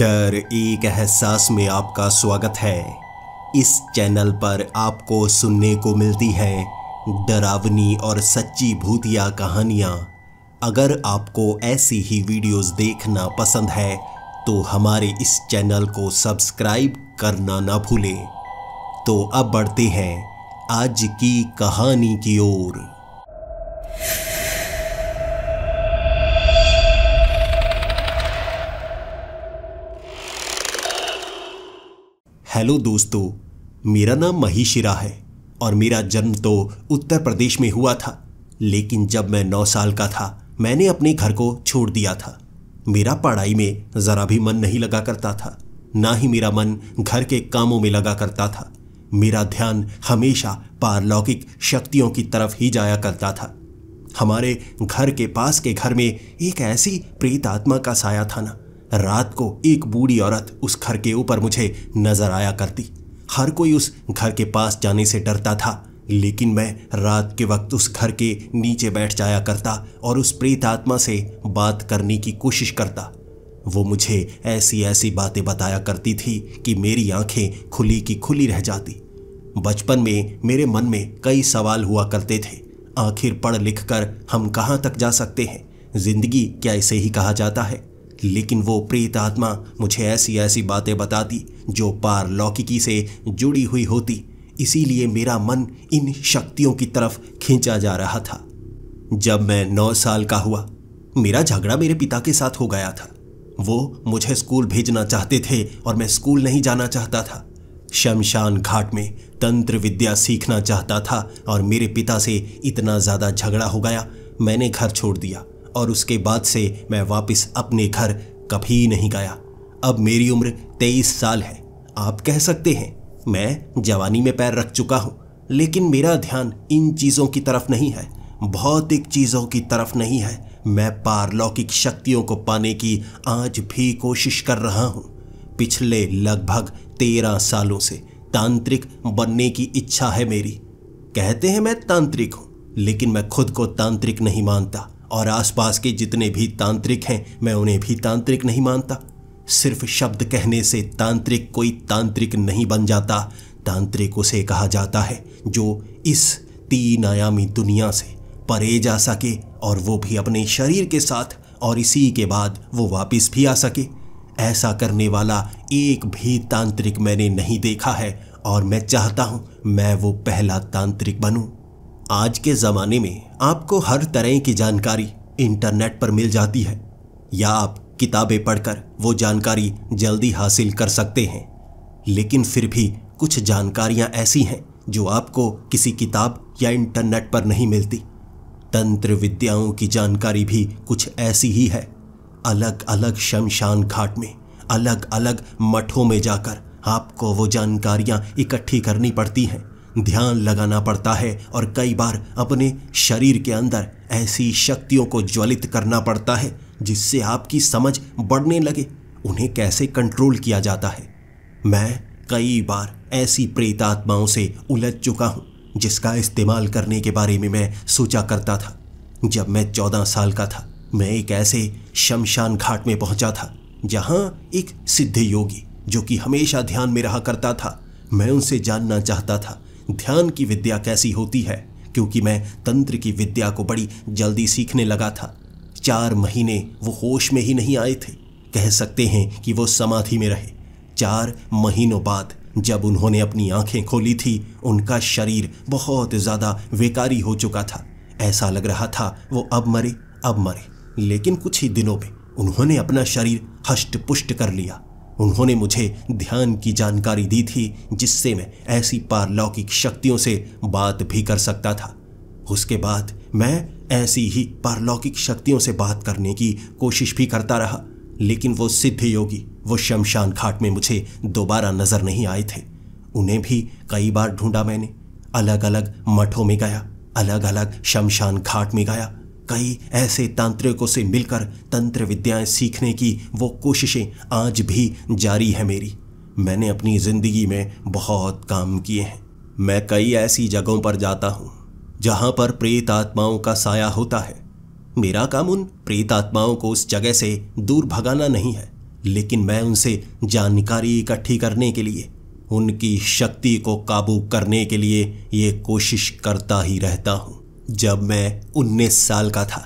डर एक एहसास में आपका स्वागत है इस चैनल पर आपको सुनने को मिलती है डरावनी और सच्ची भूतिया कहानियाँ अगर आपको ऐसी ही वीडियोस देखना पसंद है तो हमारे इस चैनल को सब्सक्राइब करना ना भूलें तो अब बढ़ते हैं आज की कहानी की ओर हेलो दोस्तों मेरा नाम महीशिरा है और मेरा जन्म तो उत्तर प्रदेश में हुआ था लेकिन जब मैं नौ साल का था मैंने अपने घर को छोड़ दिया था मेरा पढ़ाई में ज़रा भी मन नहीं लगा करता था ना ही मेरा मन घर के कामों में लगा करता था मेरा ध्यान हमेशा पारलौकिक शक्तियों की तरफ ही जाया करता था हमारे घर के पास के घर में एक ऐसी प्रेत आत्मा का साया था ना रात को एक बूढ़ी औरत उस घर के ऊपर मुझे नजर आया करती हर कोई उस घर के पास जाने से डरता था लेकिन मैं रात के वक्त उस घर के नीचे बैठ जाया करता और उस प्रेत आत्मा से बात करने की कोशिश करता वो मुझे ऐसी ऐसी बातें बताया करती थी कि मेरी आंखें खुली की खुली रह जाती बचपन में मेरे मन में कई सवाल हुआ करते थे आखिर पढ़ लिख कर हम कहाँ तक जा सकते हैं जिंदगी क्या इसे ही कहा जाता है लेकिन वो प्रेत आत्मा मुझे ऐसी ऐसी बातें बताती जो पारलौकिकी से जुड़ी हुई होती इसीलिए मेरा मन इन शक्तियों की तरफ खींचा जा रहा था जब मैं नौ साल का हुआ मेरा झगड़ा मेरे पिता के साथ हो गया था वो मुझे स्कूल भेजना चाहते थे और मैं स्कूल नहीं जाना चाहता था शमशान घाट में तंत्र विद्या सीखना चाहता था और मेरे पिता से इतना ज़्यादा झगड़ा हो गया मैंने घर छोड़ दिया और उसके बाद से मैं वापस अपने घर कभी नहीं गया अब मेरी उम्र तेईस साल है आप कह सकते हैं मैं जवानी में पैर रख चुका हूँ लेकिन मेरा ध्यान इन चीज़ों की तरफ नहीं है भौतिक चीज़ों की तरफ नहीं है मैं पारलौकिक शक्तियों को पाने की आज भी कोशिश कर रहा हूँ पिछले लगभग तेरह सालों से तांत्रिक बनने की इच्छा है मेरी कहते हैं मैं तांत्रिक हूँ लेकिन मैं खुद को तांत्रिक नहीं मानता और आसपास के जितने भी तांत्रिक हैं मैं उन्हें भी तांत्रिक नहीं मानता सिर्फ शब्द कहने से तांत्रिक कोई तांत्रिक नहीं बन जाता तांत्रिक उसे कहा जाता है जो इस तीन आयामी दुनिया से परे जा सके और वो भी अपने शरीर के साथ और इसी के बाद वो वापस भी आ सके ऐसा करने वाला एक भी तांत्रिक मैंने नहीं देखा है और मैं चाहता हूँ मैं वो पहला तांत्रिक बनूँ आज के ज़माने में आपको हर तरह की जानकारी इंटरनेट पर मिल जाती है या आप किताबें पढ़कर वो जानकारी जल्दी हासिल कर सकते हैं लेकिन फिर भी कुछ जानकारियां ऐसी हैं जो आपको किसी किताब या इंटरनेट पर नहीं मिलती तंत्र विद्याओं की जानकारी भी कुछ ऐसी ही है अलग अलग शमशान घाट में अलग अलग मठों में जाकर आपको वो जानकारियाँ इकट्ठी करनी पड़ती हैं ध्यान लगाना पड़ता है और कई बार अपने शरीर के अंदर ऐसी शक्तियों को ज्वलित करना पड़ता है जिससे आपकी समझ बढ़ने लगे उन्हें कैसे कंट्रोल किया जाता है मैं कई बार ऐसी प्रेतात्माओं से उलझ चुका हूँ जिसका इस्तेमाल करने के बारे में मैं सोचा करता था जब मैं चौदह साल का था मैं एक ऐसे शमशान घाट में पहुंचा था जहां एक सिद्ध योगी जो कि हमेशा ध्यान में रहा करता था मैं उनसे जानना चाहता था ध्यान की विद्या कैसी होती है क्योंकि मैं तंत्र की विद्या को बड़ी जल्दी सीखने लगा था चार महीने वो होश में ही नहीं आए थे कह सकते हैं कि वो समाधि में रहे चार महीनों बाद जब उन्होंने अपनी आंखें खोली थी उनका शरीर बहुत ज़्यादा वेकारी हो चुका था ऐसा लग रहा था वो अब मरे अब मरे लेकिन कुछ ही दिनों में उन्होंने अपना शरीर हष्ट पुष्ट कर लिया उन्होंने मुझे ध्यान की जानकारी दी थी जिससे मैं ऐसी पारलौकिक शक्तियों से बात भी कर सकता था उसके बाद मैं ऐसी ही पारलौकिक शक्तियों से बात करने की कोशिश भी करता रहा लेकिन वो सिद्ध योगी वो शमशान घाट में मुझे दोबारा नजर नहीं आए थे उन्हें भी कई बार ढूंढा मैंने अलग अलग मठों में गया अलग अलग शमशान घाट में गया कई ऐसे तांत्रिकों से मिलकर तंत्र विद्याएं सीखने की वो कोशिशें आज भी जारी है मेरी मैंने अपनी ज़िंदगी में बहुत काम किए हैं मैं कई ऐसी जगहों पर जाता हूँ जहाँ पर प्रेत आत्माओं का साया होता है मेरा काम उन प्रेत आत्माओं को उस जगह से दूर भगाना नहीं है लेकिन मैं उनसे जानकारी इकट्ठी करने के लिए उनकी शक्ति को काबू करने के लिए ये कोशिश करता ही रहता हूँ जब मैं उन्नीस साल का था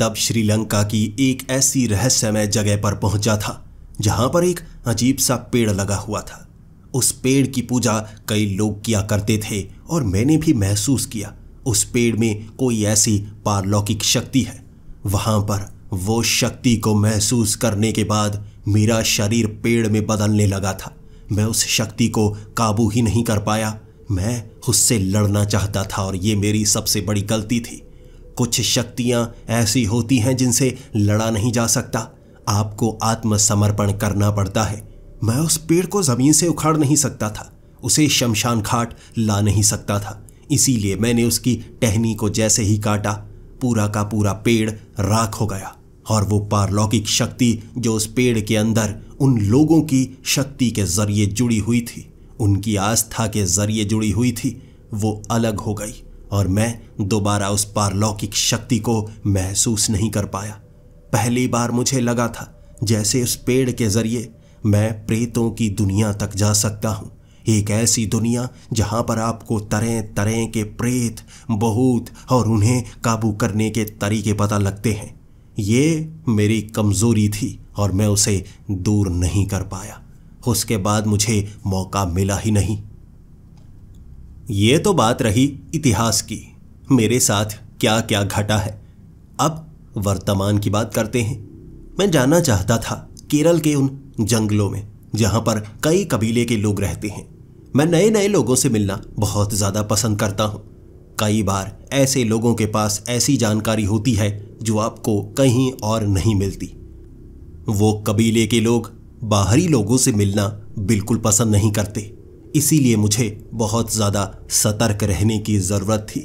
तब श्रीलंका की एक ऐसी रहस्यमय जगह पर पहुंचा था जहां पर एक अजीब सा पेड़ लगा हुआ था उस पेड़ की पूजा कई लोग किया करते थे और मैंने भी महसूस किया उस पेड़ में कोई ऐसी पारलौकिक शक्ति है वहां पर वो शक्ति को महसूस करने के बाद मेरा शरीर पेड़ में बदलने लगा था मैं उस शक्ति को काबू ही नहीं कर पाया मैं उससे लड़ना चाहता था और ये मेरी सबसे बड़ी गलती थी कुछ शक्तियाँ ऐसी होती हैं जिनसे लड़ा नहीं जा सकता आपको आत्मसमर्पण करना पड़ता है मैं उस पेड़ को ज़मीन से उखाड़ नहीं सकता था उसे शमशान घाट ला नहीं सकता था इसीलिए मैंने उसकी टहनी को जैसे ही काटा पूरा का पूरा पेड़ राख हो गया और वो पारलौकिक शक्ति जो उस पेड़ के अंदर उन लोगों की शक्ति के जरिए जुड़ी हुई थी उनकी आस्था के जरिए जुड़ी हुई थी वो अलग हो गई और मैं दोबारा उस पारलौकिक शक्ति को महसूस नहीं कर पाया पहली बार मुझे लगा था जैसे उस पेड़ के जरिए मैं प्रेतों की दुनिया तक जा सकता हूँ एक ऐसी दुनिया जहाँ पर आपको तरह तरह के प्रेत बहुत और उन्हें काबू करने के तरीके पता लगते हैं ये मेरी कमज़ोरी थी और मैं उसे दूर नहीं कर पाया उसके बाद मुझे मौका मिला ही नहीं ये तो बात रही इतिहास की मेरे साथ क्या क्या घटा है अब वर्तमान की बात करते हैं मैं जानना चाहता था केरल के उन जंगलों में जहाँ पर कई कबीले के लोग रहते हैं मैं नए नए लोगों से मिलना बहुत ज़्यादा पसंद करता हूँ कई बार ऐसे लोगों के पास ऐसी जानकारी होती है जो आपको कहीं और नहीं मिलती वो कबीले के लोग बाहरी लोगों से मिलना बिल्कुल पसंद नहीं करते इसीलिए मुझे बहुत ज़्यादा सतर्क रहने की ज़रूरत थी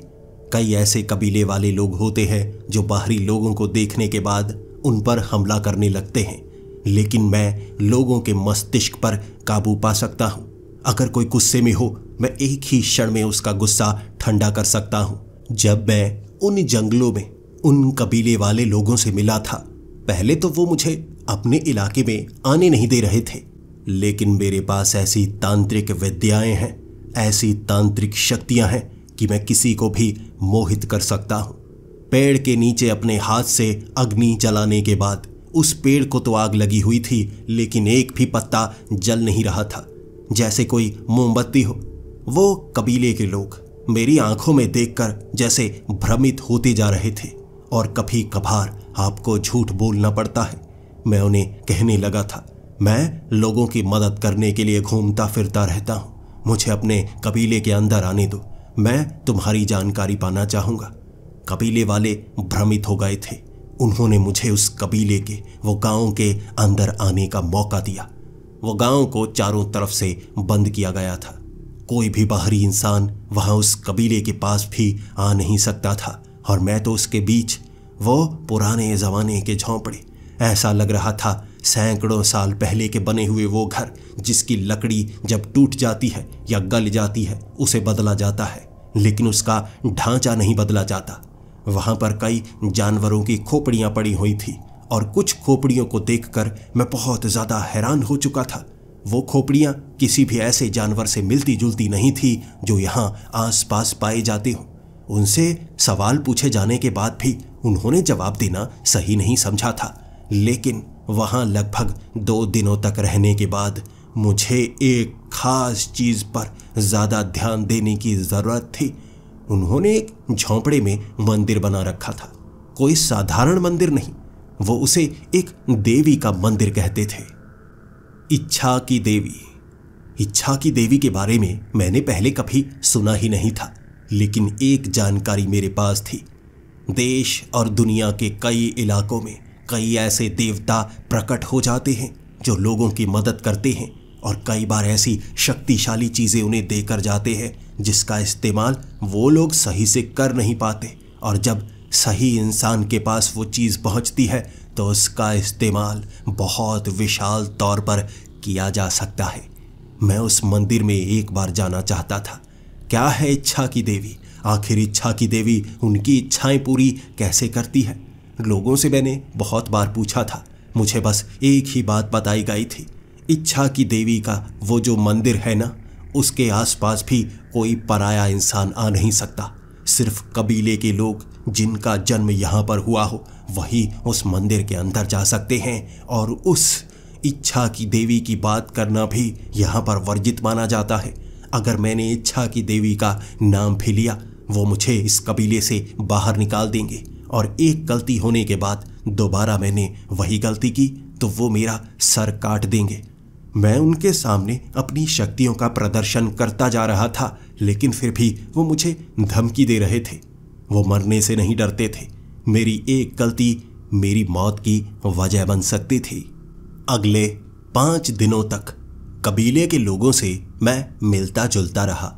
कई ऐसे कबीले वाले लोग होते हैं जो बाहरी लोगों को देखने के बाद उन पर हमला करने लगते हैं लेकिन मैं लोगों के मस्तिष्क पर काबू पा सकता हूँ अगर कोई गुस्से में हो मैं एक ही क्षण में उसका गुस्सा ठंडा कर सकता हूँ जब मैं उन जंगलों में उन कबीले वाले लोगों से मिला था पहले तो वो मुझे अपने इलाके में आने नहीं दे रहे थे लेकिन मेरे पास ऐसी तांत्रिक विद्याएं हैं ऐसी तांत्रिक शक्तियां हैं कि मैं किसी को भी मोहित कर सकता हूं पेड़ के नीचे अपने हाथ से अग्नि जलाने के बाद उस पेड़ को तो आग लगी हुई थी लेकिन एक भी पत्ता जल नहीं रहा था जैसे कोई मोमबत्ती हो वो कबीले के लोग मेरी आंखों में देखकर जैसे भ्रमित होते जा रहे थे और कभी कभार आपको झूठ बोलना पड़ता है मैं उन्हें कहने लगा था मैं लोगों की मदद करने के लिए घूमता फिरता रहता हूँ मुझे अपने कबीले के अंदर आने दो मैं तुम्हारी जानकारी पाना चाहूँगा कबीले वाले भ्रमित हो गए थे उन्होंने मुझे उस कबीले के वो गांव के अंदर आने का मौका दिया वो गांव को चारों तरफ से बंद किया गया था कोई भी बाहरी इंसान वहां उस कबीले के पास भी आ नहीं सकता था और मैं तो उसके बीच वो पुराने ज़माने के झोंपड़े ऐसा लग रहा था सैकड़ों साल पहले के बने हुए वो घर जिसकी लकड़ी जब टूट जाती है या गल जाती है उसे बदला जाता है लेकिन उसका ढांचा नहीं बदला जाता वहां पर कई जानवरों की खोपड़ियां पड़ी हुई थी और कुछ खोपड़ियों को देखकर मैं बहुत ज़्यादा हैरान हो चुका था वो खोपड़ियाँ किसी भी ऐसे जानवर से मिलती जुलती नहीं थी जो यहाँ आसपास पाए जाते हों उनसे सवाल पूछे जाने के बाद भी उन्होंने जवाब देना सही नहीं समझा था लेकिन वहाँ लगभग दो दिनों तक रहने के बाद मुझे एक खास चीज़ पर ज़्यादा ध्यान देने की ज़रूरत थी उन्होंने एक झोंपड़े में मंदिर बना रखा था कोई साधारण मंदिर नहीं वो उसे एक देवी का मंदिर कहते थे इच्छा की देवी इच्छा की देवी के बारे में मैंने पहले कभी सुना ही नहीं था लेकिन एक जानकारी मेरे पास थी देश और दुनिया के कई इलाकों में कई ऐसे देवता प्रकट हो जाते हैं जो लोगों की मदद करते हैं और कई बार ऐसी शक्तिशाली चीज़ें उन्हें देकर जाते हैं जिसका इस्तेमाल वो लोग सही से कर नहीं पाते और जब सही इंसान के पास वो चीज़ पहुंचती है तो उसका इस्तेमाल बहुत विशाल तौर पर किया जा सकता है मैं उस मंदिर में एक बार जाना चाहता था क्या है इच्छा की देवी आखिर इच्छा की देवी उनकी इच्छाएं पूरी कैसे करती है लोगों से मैंने बहुत बार पूछा था मुझे बस एक ही बात बताई गई थी इच्छा की देवी का वो जो मंदिर है ना उसके आसपास भी कोई पराया इंसान आ नहीं सकता सिर्फ कबीले के लोग जिनका जन्म यहाँ पर हुआ हो वही उस मंदिर के अंदर जा सकते हैं और उस इच्छा की देवी की बात करना भी यहाँ पर वर्जित माना जाता है अगर मैंने इच्छा की देवी का नाम भी लिया वो मुझे इस कबीले से बाहर निकाल देंगे और एक गलती होने के बाद दोबारा मैंने वही गलती की तो वो मेरा सर काट देंगे मैं उनके सामने अपनी शक्तियों का प्रदर्शन करता जा रहा था लेकिन फिर भी वो मुझे धमकी दे रहे थे वो मरने से नहीं डरते थे मेरी एक गलती मेरी मौत की वजह बन सकती थी अगले पाँच दिनों तक कबीले के लोगों से मैं मिलता जुलता रहा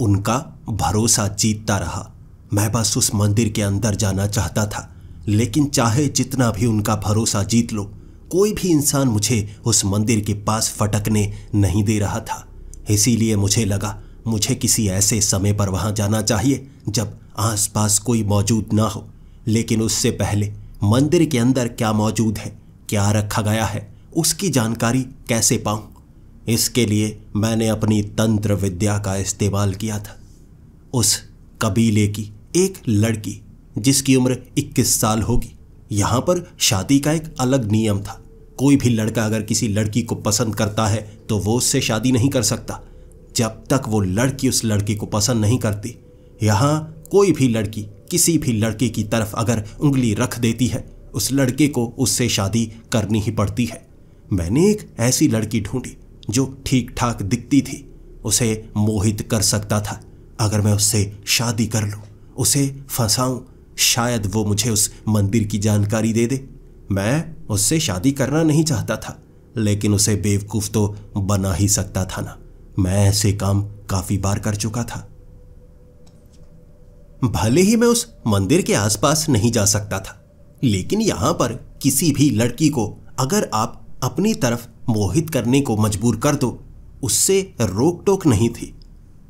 उनका भरोसा जीतता रहा मैं बस उस मंदिर के अंदर जाना चाहता था लेकिन चाहे जितना भी उनका भरोसा जीत लो कोई भी इंसान मुझे उस मंदिर के पास फटकने नहीं दे रहा था इसीलिए मुझे लगा मुझे किसी ऐसे समय पर वहां जाना चाहिए जब आसपास कोई मौजूद ना हो लेकिन उससे पहले मंदिर के अंदर क्या मौजूद है क्या रखा गया है उसकी जानकारी कैसे पाऊं इसके लिए मैंने अपनी तंत्र विद्या का इस्तेमाल किया था उस कबीले की एक लड़की जिसकी उम्र 21 साल होगी यहाँ पर शादी का एक अलग नियम था कोई भी लड़का अगर किसी लड़की को पसंद करता है तो वो उससे शादी नहीं कर सकता जब तक वो लड़की उस लड़की को पसंद नहीं करती यहाँ कोई भी लड़की किसी भी लड़के की तरफ अगर उंगली रख देती है उस लड़के को उससे शादी करनी ही पड़ती है मैंने एक ऐसी लड़की ढूंढी जो ठीक ठाक दिखती थी उसे मोहित कर सकता था अगर मैं उससे शादी कर लूँ उसे फंसाऊं शायद वो मुझे उस मंदिर की जानकारी दे दे मैं उससे शादी करना नहीं चाहता था लेकिन उसे बेवकूफ तो बना ही सकता था ना मैं ऐसे काम काफी बार कर चुका था भले ही मैं उस मंदिर के आसपास नहीं जा सकता था लेकिन यहां पर किसी भी लड़की को अगर आप अपनी तरफ मोहित करने को मजबूर कर दो उससे रोक टोक नहीं थी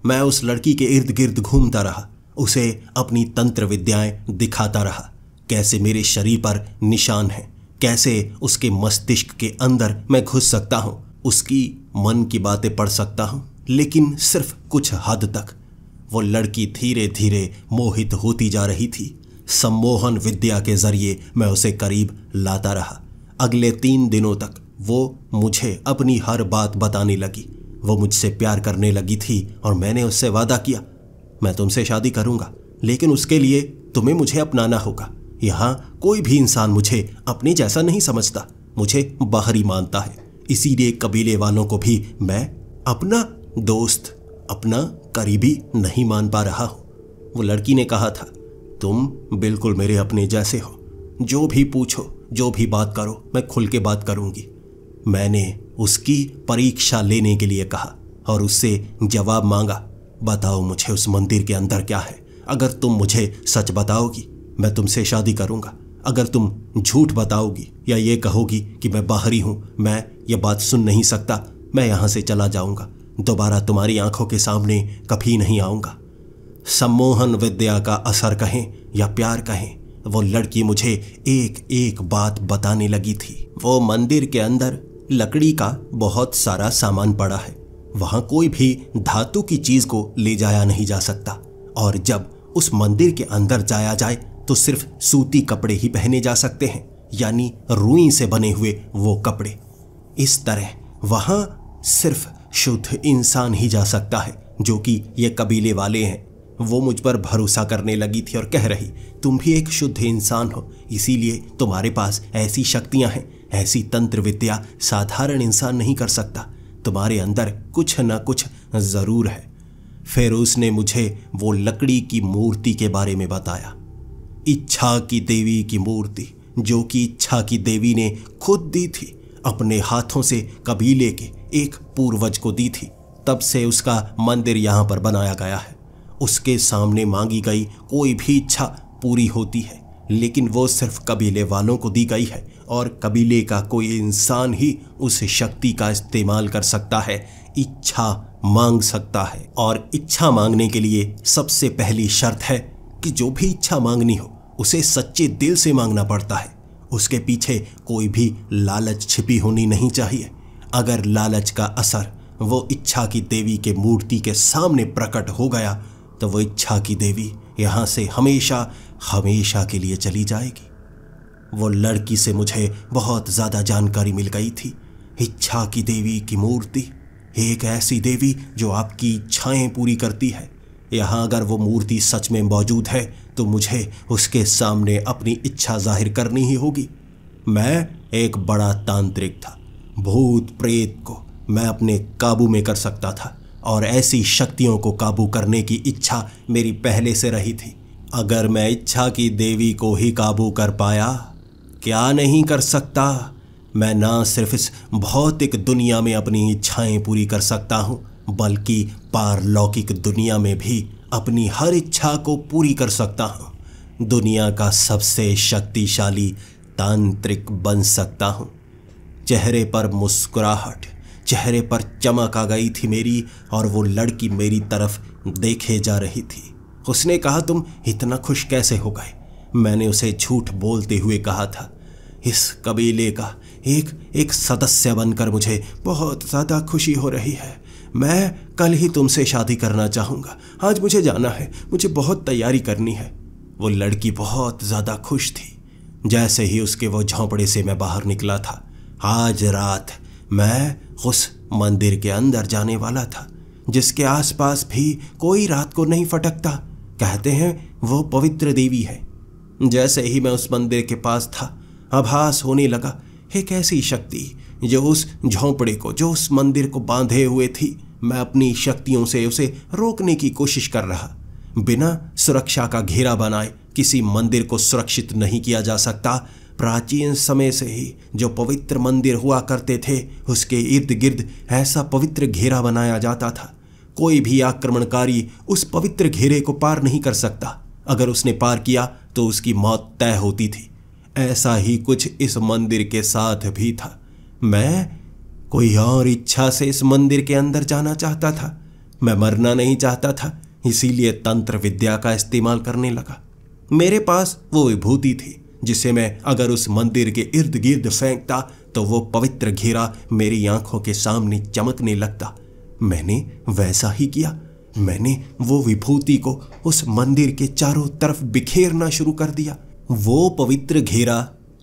मैं उस लड़की के इर्द गिर्द घूमता रहा उसे अपनी तंत्र विद्याएं दिखाता रहा कैसे मेरे शरीर पर निशान है कैसे उसके मस्तिष्क के अंदर मैं घुस सकता हूँ उसकी मन की बातें पढ़ सकता हूँ लेकिन सिर्फ कुछ हद तक वो लड़की धीरे धीरे मोहित होती जा रही थी सम्मोहन विद्या के जरिए मैं उसे करीब लाता रहा अगले तीन दिनों तक वो मुझे अपनी हर बात बताने लगी वो मुझसे प्यार करने लगी थी और मैंने उससे वादा किया मैं तुमसे शादी करूंगा लेकिन उसके लिए तुम्हें मुझे अपनाना होगा यहाँ कोई भी इंसान मुझे अपने जैसा नहीं समझता मुझे बाहरी मानता है इसीलिए कबीले वालों को भी मैं अपना दोस्त अपना करीबी नहीं मान पा रहा हूँ वो लड़की ने कहा था तुम बिल्कुल मेरे अपने जैसे हो जो भी पूछो जो भी बात करो मैं खुल के बात करूंगी मैंने उसकी परीक्षा लेने के लिए कहा और उससे जवाब मांगा बताओ मुझे उस मंदिर के अंदर क्या है अगर तुम मुझे सच बताओगी मैं तुमसे शादी करूंगा अगर तुम झूठ बताओगी या ये कहोगी कि मैं बाहरी हूं मैं ये बात सुन नहीं सकता मैं यहां से चला जाऊंगा दोबारा तुम्हारी आंखों के सामने कभी नहीं आऊंगा सम्मोहन विद्या का असर कहें या प्यार कहें वो लड़की मुझे एक एक बात बताने लगी थी वो मंदिर के अंदर लकड़ी का बहुत सारा सामान पड़ा है वहां कोई भी धातु की चीज को ले जाया नहीं जा सकता और जब उस मंदिर के अंदर जाया जाए तो सिर्फ सूती कपड़े ही पहने जा सकते हैं यानी रुई से बने हुए वो कपड़े इस तरह वहां सिर्फ शुद्ध इंसान ही जा सकता है जो कि ये कबीले वाले हैं वो मुझ पर भरोसा करने लगी थी और कह रही तुम भी एक शुद्ध इंसान हो इसीलिए तुम्हारे पास ऐसी शक्तियां हैं ऐसी तंत्र विद्या साधारण इंसान नहीं कर सकता तुम्हारे अंदर कुछ ना कुछ ज़रूर है फिर उसने मुझे वो लकड़ी की मूर्ति के बारे में बताया इच्छा की देवी की मूर्ति जो कि इच्छा की देवी ने खुद दी थी अपने हाथों से कबीले के एक पूर्वज को दी थी तब से उसका मंदिर यहाँ पर बनाया गया है उसके सामने मांगी गई कोई भी इच्छा पूरी होती है लेकिन वो सिर्फ कबीले वालों को दी गई है और कबीले का कोई इंसान ही उस शक्ति का इस्तेमाल कर सकता है इच्छा मांग सकता है और इच्छा मांगने के लिए सबसे पहली शर्त है कि जो भी इच्छा मांगनी हो उसे सच्चे दिल से मांगना पड़ता है उसके पीछे कोई भी लालच छिपी होनी नहीं चाहिए अगर लालच का असर वो इच्छा की देवी के मूर्ति के सामने प्रकट हो गया तो वो इच्छा की देवी यहाँ से हमेशा हमेशा के लिए चली जाएगी वो लड़की से मुझे बहुत ज़्यादा जानकारी मिल गई थी इच्छा की देवी की मूर्ति एक ऐसी देवी जो आपकी इच्छाएं पूरी करती है यहाँ अगर वो मूर्ति सच में मौजूद है तो मुझे उसके सामने अपनी इच्छा जाहिर करनी ही होगी मैं एक बड़ा तांत्रिक था भूत प्रेत को मैं अपने काबू में कर सकता था और ऐसी शक्तियों को काबू करने की इच्छा मेरी पहले से रही थी अगर मैं इच्छा की देवी को ही काबू कर पाया क्या नहीं कर सकता मैं ना सिर्फ इस भौतिक दुनिया में अपनी इच्छाएं पूरी कर सकता हूँ बल्कि पारलौकिक दुनिया में भी अपनी हर इच्छा को पूरी कर सकता हूँ दुनिया का सबसे शक्तिशाली तांत्रिक बन सकता हूँ चेहरे पर मुस्कुराहट चेहरे पर चमक आ गई थी मेरी और वो लड़की मेरी तरफ देखे जा रही थी उसने कहा तुम इतना खुश कैसे हो गए मैंने उसे झूठ बोलते हुए कहा था इस कबीले का एक एक सदस्य बनकर मुझे बहुत ज़्यादा खुशी हो रही है मैं कल ही तुमसे शादी करना चाहूँगा आज मुझे जाना है मुझे बहुत तैयारी करनी है वो लड़की बहुत ज़्यादा खुश थी जैसे ही उसके वो झोंपड़े से मैं बाहर निकला था आज रात मैं उस मंदिर के अंदर जाने वाला था जिसके आसपास भी कोई रात को नहीं फटकता कहते हैं वो पवित्र देवी है जैसे ही मैं उस मंदिर के पास था आभास होने लगा एक ऐसी शक्ति जो उस झोंपड़े को जो उस मंदिर को बांधे हुए थी मैं अपनी शक्तियों से उसे रोकने की कोशिश कर रहा बिना सुरक्षा का घेरा बनाए किसी मंदिर को सुरक्षित नहीं किया जा सकता प्राचीन समय से ही जो पवित्र मंदिर हुआ करते थे उसके इर्द गिर्द ऐसा पवित्र घेरा बनाया जाता था कोई भी आक्रमणकारी उस पवित्र घेरे को पार नहीं कर सकता अगर उसने पार किया तो उसकी मौत तय होती थी ऐसा ही कुछ इस मंदिर के साथ भी था मैं कोई और इच्छा से इस मंदिर के अंदर जाना चाहता था मैं मरना नहीं चाहता था इसीलिए तंत्र विद्या का इस्तेमाल करने लगा मेरे पास वो विभूति थी जिसे मैं अगर उस मंदिर के इर्द गिर्द फेंकता तो वो पवित्र घेरा मेरी आंखों के सामने चमकने लगता मैंने वैसा ही किया मैंने वो विभूति को उस मंदिर के चारों तरफ बिखेरना शुरू कर दिया वो पवित्र घेरा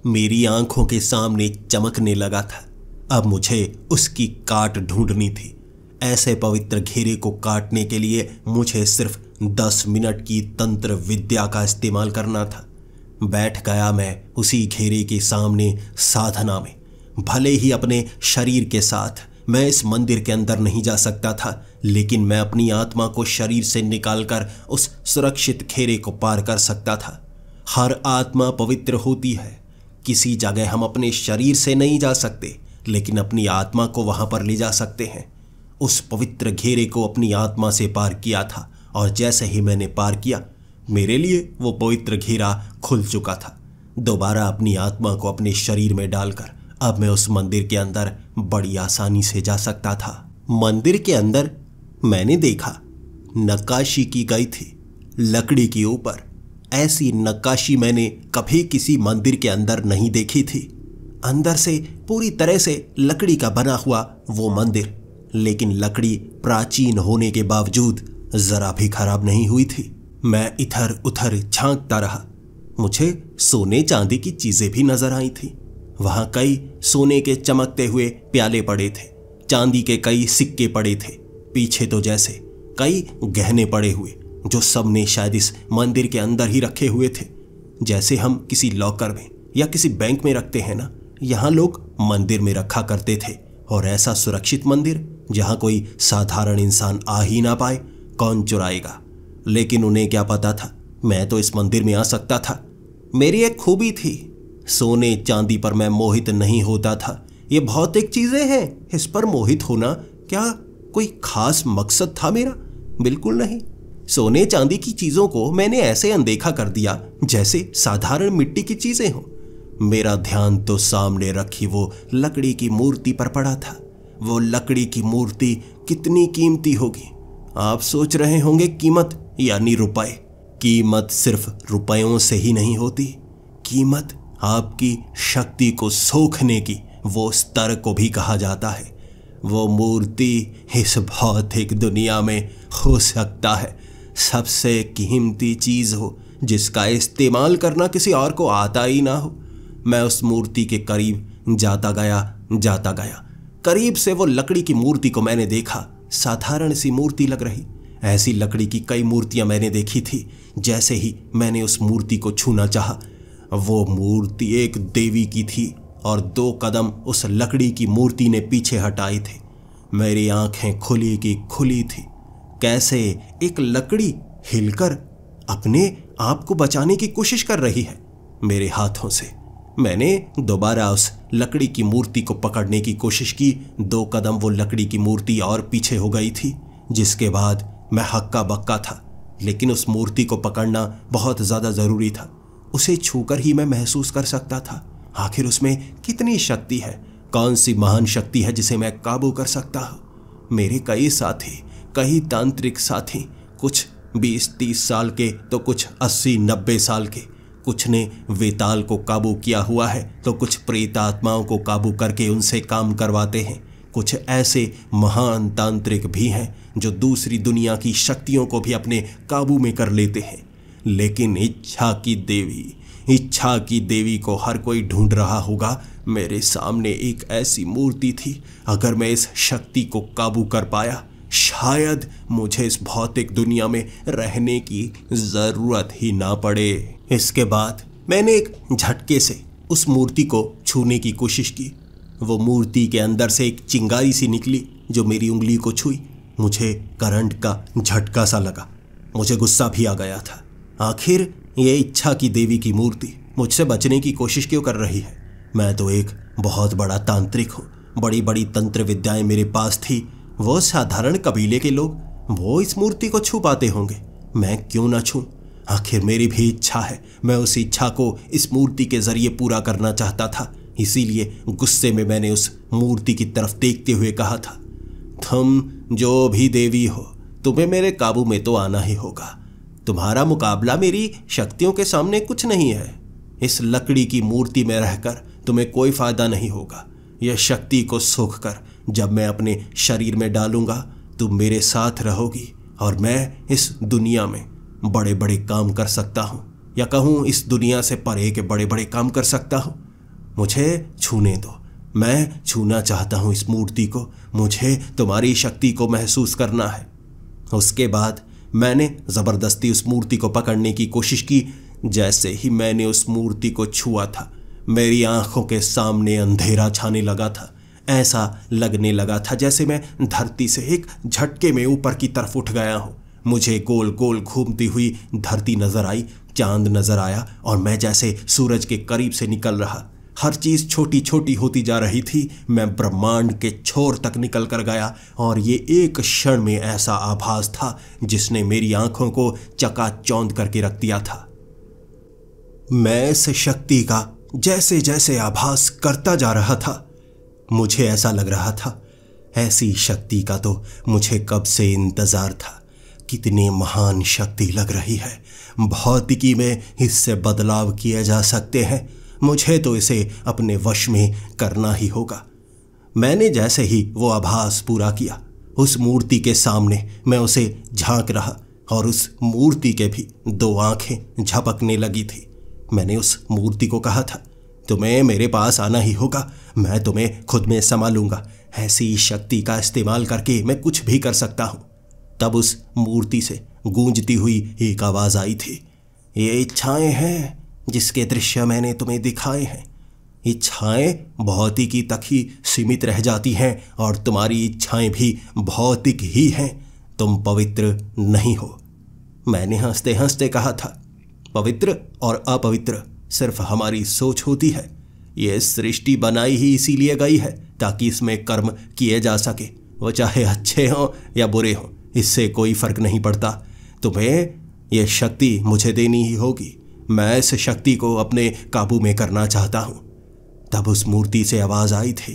मेरी आंखों के सामने चमकने लगा था अब मुझे उसकी काट ढूंढनी थी ऐसे पवित्र घेरे को काटने के लिए मुझे सिर्फ दस मिनट की तंत्र विद्या का इस्तेमाल करना था बैठ गया मैं उसी घेरे के सामने साधना में भले ही अपने शरीर के साथ मैं इस मंदिर के अंदर नहीं जा सकता था लेकिन मैं अपनी आत्मा को शरीर से निकालकर उस सुरक्षित घेरे को पार कर सकता था हर आत्मा पवित्र होती है किसी जगह हम अपने शरीर से नहीं जा सकते लेकिन अपनी आत्मा को वहां पर ले जा सकते हैं उस पवित्र घेरे को अपनी आत्मा से पार किया था और जैसे ही मैंने पार किया मेरे लिए वो पवित्र घेरा खुल चुका था दोबारा अपनी आत्मा को अपने शरीर में डालकर अब मैं उस मंदिर के अंदर बड़ी आसानी से जा सकता था मंदिर के अंदर मैंने देखा नक्काशी की गई थी लकड़ी के ऊपर ऐसी नक्काशी मैंने कभी किसी मंदिर के अंदर नहीं देखी थी अंदर से पूरी तरह से लकड़ी का बना हुआ वो मंदिर लेकिन लकड़ी प्राचीन होने के बावजूद जरा भी खराब नहीं हुई थी मैं इधर उधर झांकता रहा मुझे सोने चांदी की चीजें भी नजर आई थी वहां कई सोने के चमकते हुए प्याले पड़े थे चांदी के कई सिक्के पड़े थे पीछे तो जैसे कई गहने पड़े हुए जो सब ने शायद इस मंदिर के अंदर ही रखे हुए थे जैसे हम किसी लॉकर में या किसी बैंक में रखते हैं ना यहाँ लोग मंदिर में रखा करते थे और ऐसा सुरक्षित मंदिर जहाँ कोई साधारण इंसान आ ही ना पाए कौन चुराएगा लेकिन उन्हें क्या पता था मैं तो इस मंदिर में आ सकता था मेरी एक खूबी थी सोने चांदी पर मैं मोहित नहीं होता था ये भौतिक चीजें हैं इस पर मोहित होना क्या कोई खास मकसद था मेरा बिल्कुल नहीं सोने चांदी की चीजों को मैंने ऐसे अनदेखा कर दिया जैसे साधारण मिट्टी की चीजें हों मेरा ध्यान तो सामने रखी वो लकड़ी की मूर्ति पर पड़ा था वो लकड़ी की मूर्ति कितनी कीमती होगी आप सोच रहे होंगे कीमत यानी रुपए कीमत सिर्फ रुपयों से ही नहीं होती कीमत आपकी शक्ति को सोखने की वो स्तर को भी कहा जाता है वो मूर्ति इस भौतिक दुनिया में हो सकता है सबसे कीमती चीज़ हो जिसका इस्तेमाल करना किसी और को आता ही ना हो मैं उस मूर्ति के करीब जाता गया जाता गया करीब से वो लकड़ी की मूर्ति को मैंने देखा साधारण सी मूर्ति लग रही ऐसी लकड़ी की कई मूर्तियां मैंने देखी थी जैसे ही मैंने उस मूर्ति को छूना चाहा वो मूर्ति एक देवी की थी और दो कदम उस लकड़ी की मूर्ति ने पीछे हटाए थे मेरी आंखें खुली की खुली थी कैसे एक लकड़ी हिलकर अपने आप को बचाने की कोशिश कर रही है मेरे हाथों से मैंने दोबारा उस लकड़ी की मूर्ति को पकड़ने की कोशिश की दो कदम वो लकड़ी की मूर्ति और पीछे हो गई थी जिसके बाद मैं हक्का बक्का था लेकिन उस मूर्ति को पकड़ना बहुत ज़्यादा ज़रूरी था उसे छूकर ही मैं महसूस कर सकता था आखिर उसमें कितनी शक्ति है कौन सी महान शक्ति है जिसे मैं काबू कर सकता हूँ मेरे कई साथी कई तांत्रिक साथी कुछ 20-30 साल के तो कुछ 80-90 साल के कुछ ने वेताल को काबू किया हुआ है तो कुछ प्रेत आत्माओं को काबू करके उनसे काम करवाते हैं कुछ ऐसे महान तांत्रिक भी हैं जो दूसरी दुनिया की शक्तियों को भी अपने काबू में कर लेते हैं लेकिन इच्छा की देवी इच्छा की देवी को हर कोई ढूंढ रहा होगा मेरे सामने एक ऐसी मूर्ति थी अगर मैं इस शक्ति को काबू कर पाया शायद मुझे इस भौतिक दुनिया में रहने की जरूरत ही ना पड़े इसके बाद मैंने एक झटके से उस मूर्ति को छूने की कोशिश की वो मूर्ति के अंदर से एक चिंगारी सी निकली जो मेरी उंगली को छुई मुझे करंट का झटका सा लगा मुझे गुस्सा भी आ गया था आखिर ये इच्छा की देवी की मूर्ति मुझसे बचने की कोशिश क्यों कर रही है मैं तो एक बहुत बड़ा तांत्रिक हूँ बड़ी बड़ी तंत्र विद्याएं मेरे पास थी वो साधारण कबीले के लोग वो इस मूर्ति को छू पाते होंगे मैं क्यों ना छू आखिर मेरी भी इच्छा है मैं उस इच्छा को इस मूर्ति के जरिए पूरा करना चाहता था इसीलिए गुस्से में मैंने उस मूर्ति की तरफ देखते हुए कहा था तुम जो भी देवी हो तुम्हें मेरे काबू में तो आना ही होगा तुम्हारा मुकाबला मेरी शक्तियों के सामने कुछ नहीं है इस लकड़ी की मूर्ति में रहकर तुम्हें कोई फायदा नहीं होगा यह शक्ति को सोख कर जब मैं अपने शरीर में डालूंगा तुम तो मेरे साथ रहोगी और मैं इस दुनिया में बड़े बड़े काम कर सकता हूँ या कहूँ इस दुनिया से परे के बड़े बड़े काम कर सकता हूँ मुझे छूने दो मैं छूना चाहता हूँ इस मूर्ति को मुझे तुम्हारी शक्ति को महसूस करना है उसके बाद मैंने ज़बरदस्ती उस मूर्ति को पकड़ने की कोशिश की जैसे ही मैंने उस मूर्ति को छुआ था मेरी आंखों के सामने अंधेरा छाने लगा था ऐसा लगने लगा था जैसे मैं धरती से एक झटके में ऊपर की तरफ उठ गया हूँ मुझे गोल गोल घूमती हुई धरती नजर आई चांद नजर आया और मैं जैसे सूरज के करीब से निकल रहा हर चीज़ छोटी छोटी होती जा रही थी मैं ब्रह्मांड के छोर तक निकल कर गया और ये एक क्षण में ऐसा आभास था जिसने मेरी आंखों को चकाचौंध करके रख दिया था मैं इस शक्ति का जैसे जैसे आभास करता जा रहा था मुझे ऐसा लग रहा था ऐसी शक्ति का तो मुझे कब से इंतज़ार था कितनी महान शक्ति लग रही है भौतिकी में इससे बदलाव किए जा सकते हैं मुझे तो इसे अपने वश में करना ही होगा मैंने जैसे ही वो आभास पूरा किया उस मूर्ति के सामने मैं उसे झांक रहा और उस मूर्ति के भी दो आंखें झपकने लगी थी मैंने उस मूर्ति को कहा था तुम्हें मेरे पास आना ही होगा मैं तुम्हें खुद में संभालूंगा ऐसी शक्ति का इस्तेमाल करके मैं कुछ भी कर सकता हूँ तब उस मूर्ति से गूंजती हुई एक आवाज़ आई थी ये इच्छाएं हैं जिसके दृश्य मैंने तुम्हें दिखाए हैं इच्छाएं भौतिकी तक ही सीमित रह जाती हैं और तुम्हारी इच्छाएं भी भौतिक ही हैं तुम पवित्र नहीं हो मैंने हंसते हंसते कहा था पवित्र और अपवित्र सिर्फ हमारी सोच होती है ये सृष्टि बनाई ही इसीलिए गई है ताकि इसमें कर्म किए जा सके वो चाहे अच्छे हों या बुरे हों इससे कोई फर्क नहीं पड़ता तुम्हें यह शक्ति मुझे देनी ही होगी मैं इस शक्ति को अपने काबू में करना चाहता हूँ तब उस मूर्ति से आवाज़ आई थी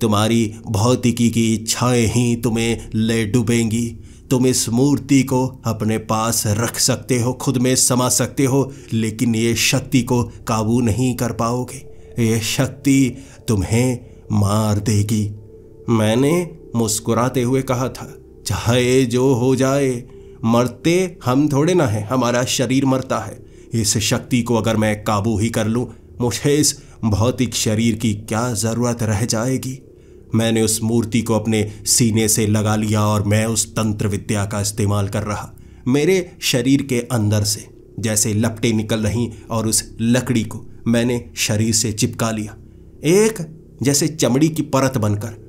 तुम्हारी भौतिकी की इच्छाएं ही तुम्हें ले डूबेंगी तुम इस मूर्ति को अपने पास रख सकते हो खुद में समा सकते हो लेकिन ये शक्ति को काबू नहीं कर पाओगे ये शक्ति तुम्हें मार देगी मैंने मुस्कुराते हुए कहा था चाहे जो हो जाए मरते हम थोड़े ना हैं हमारा शरीर मरता है इस शक्ति को अगर मैं काबू ही कर लूँ मुझे इस भौतिक शरीर की क्या ज़रूरत रह जाएगी मैंने उस मूर्ति को अपने सीने से लगा लिया और मैं उस तंत्र विद्या का इस्तेमाल कर रहा मेरे शरीर के अंदर से जैसे लपटे निकल रही और उस लकड़ी को मैंने शरीर से चिपका लिया एक जैसे चमड़ी की परत बनकर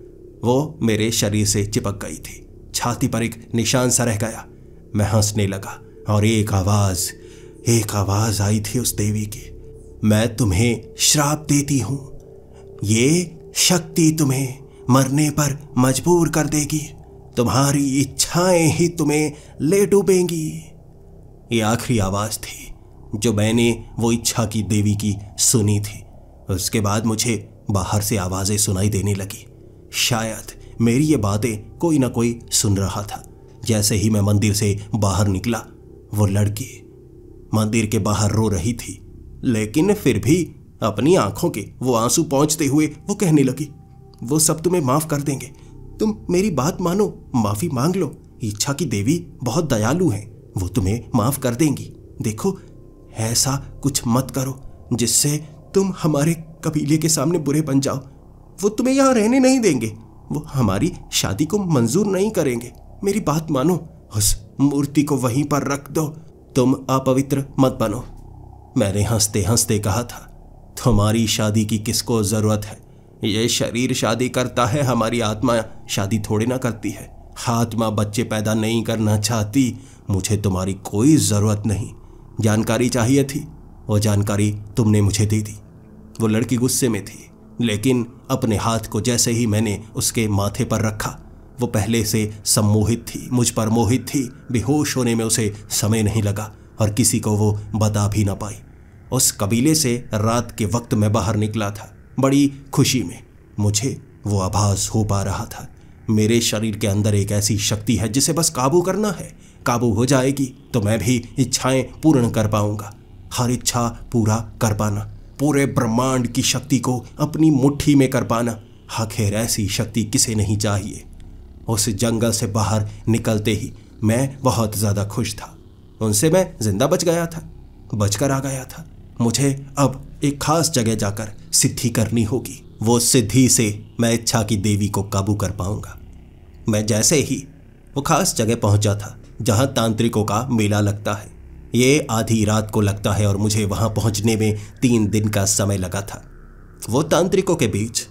वो मेरे शरीर से चिपक गई थी छाती पर एक निशान सा रह गया मैं हंसने लगा और एक आवाज एक आवाज आई थी उस देवी की मैं तुम्हें श्राप देती हूं ये शक्ति तुम्हें मरने पर मजबूर कर देगी तुम्हारी इच्छाएं ही तुम्हें ले डूबेंगी ये आखिरी आवाज़ थी जो मैंने वो इच्छा की देवी की सुनी थी उसके बाद मुझे बाहर से आवाज़ें सुनाई देने लगी शायद मेरी ये बातें कोई ना कोई सुन रहा था जैसे ही मैं मंदिर से बाहर निकला वो लड़की मंदिर के बाहर रो रही थी लेकिन फिर भी अपनी आंखों के वो आंसू पहुंचते हुए वो कहने लगी वो सब तुम्हें माफ कर देंगे तुम मेरी बात मानो माफी मांग लो इच्छा की देवी बहुत दयालु है वो तुम्हें माफ कर देंगी देखो ऐसा कुछ मत करो जिससे तुम हमारे कबीले के सामने बुरे बन जाओ वो तुम्हें यहाँ रहने नहीं देंगे वो हमारी शादी को मंजूर नहीं करेंगे मेरी बात मानो उस मूर्ति को वहीं पर रख दो तुम अपवित्र मत बनो मैंने हंसते हंसते कहा था तुम्हारी शादी की किसको जरूरत है ये शरीर शादी करता है हमारी आत्मा शादी थोड़ी ना करती है आत्मा बच्चे पैदा नहीं करना चाहती मुझे तुम्हारी कोई ज़रूरत नहीं जानकारी चाहिए थी वो जानकारी तुमने मुझे दे दी वो लड़की गुस्से में थी लेकिन अपने हाथ को जैसे ही मैंने उसके माथे पर रखा वो पहले से सम्मोहित थी मुझ पर मोहित थी बेहोश होने में उसे समय नहीं लगा और किसी को वो बता भी ना पाई उस कबीले से रात के वक्त मैं बाहर निकला था बड़ी खुशी में मुझे वो आभास हो पा रहा था मेरे शरीर के अंदर एक ऐसी शक्ति है जिसे बस काबू करना है काबू हो जाएगी तो मैं भी इच्छाएं पूर्ण कर पाऊंगा हर इच्छा पूरा कर पाना पूरे ब्रह्मांड की शक्ति को अपनी मुट्ठी में कर पाना आखिर ऐसी शक्ति किसे नहीं चाहिए उस जंगल से बाहर निकलते ही मैं बहुत ज़्यादा खुश था उनसे मैं जिंदा बच गया था बचकर आ गया था मुझे अब एक खास जगह जाकर सिद्धि करनी होगी वो सिद्धि से मैं इच्छा की देवी को काबू कर पाऊंगा मैं जैसे ही वो खास जगह पहुंचा था जहां तांत्रिकों का मेला लगता है ये आधी रात को लगता है और मुझे वहां पहुंचने में तीन दिन का समय लगा था वो तांत्रिकों के बीच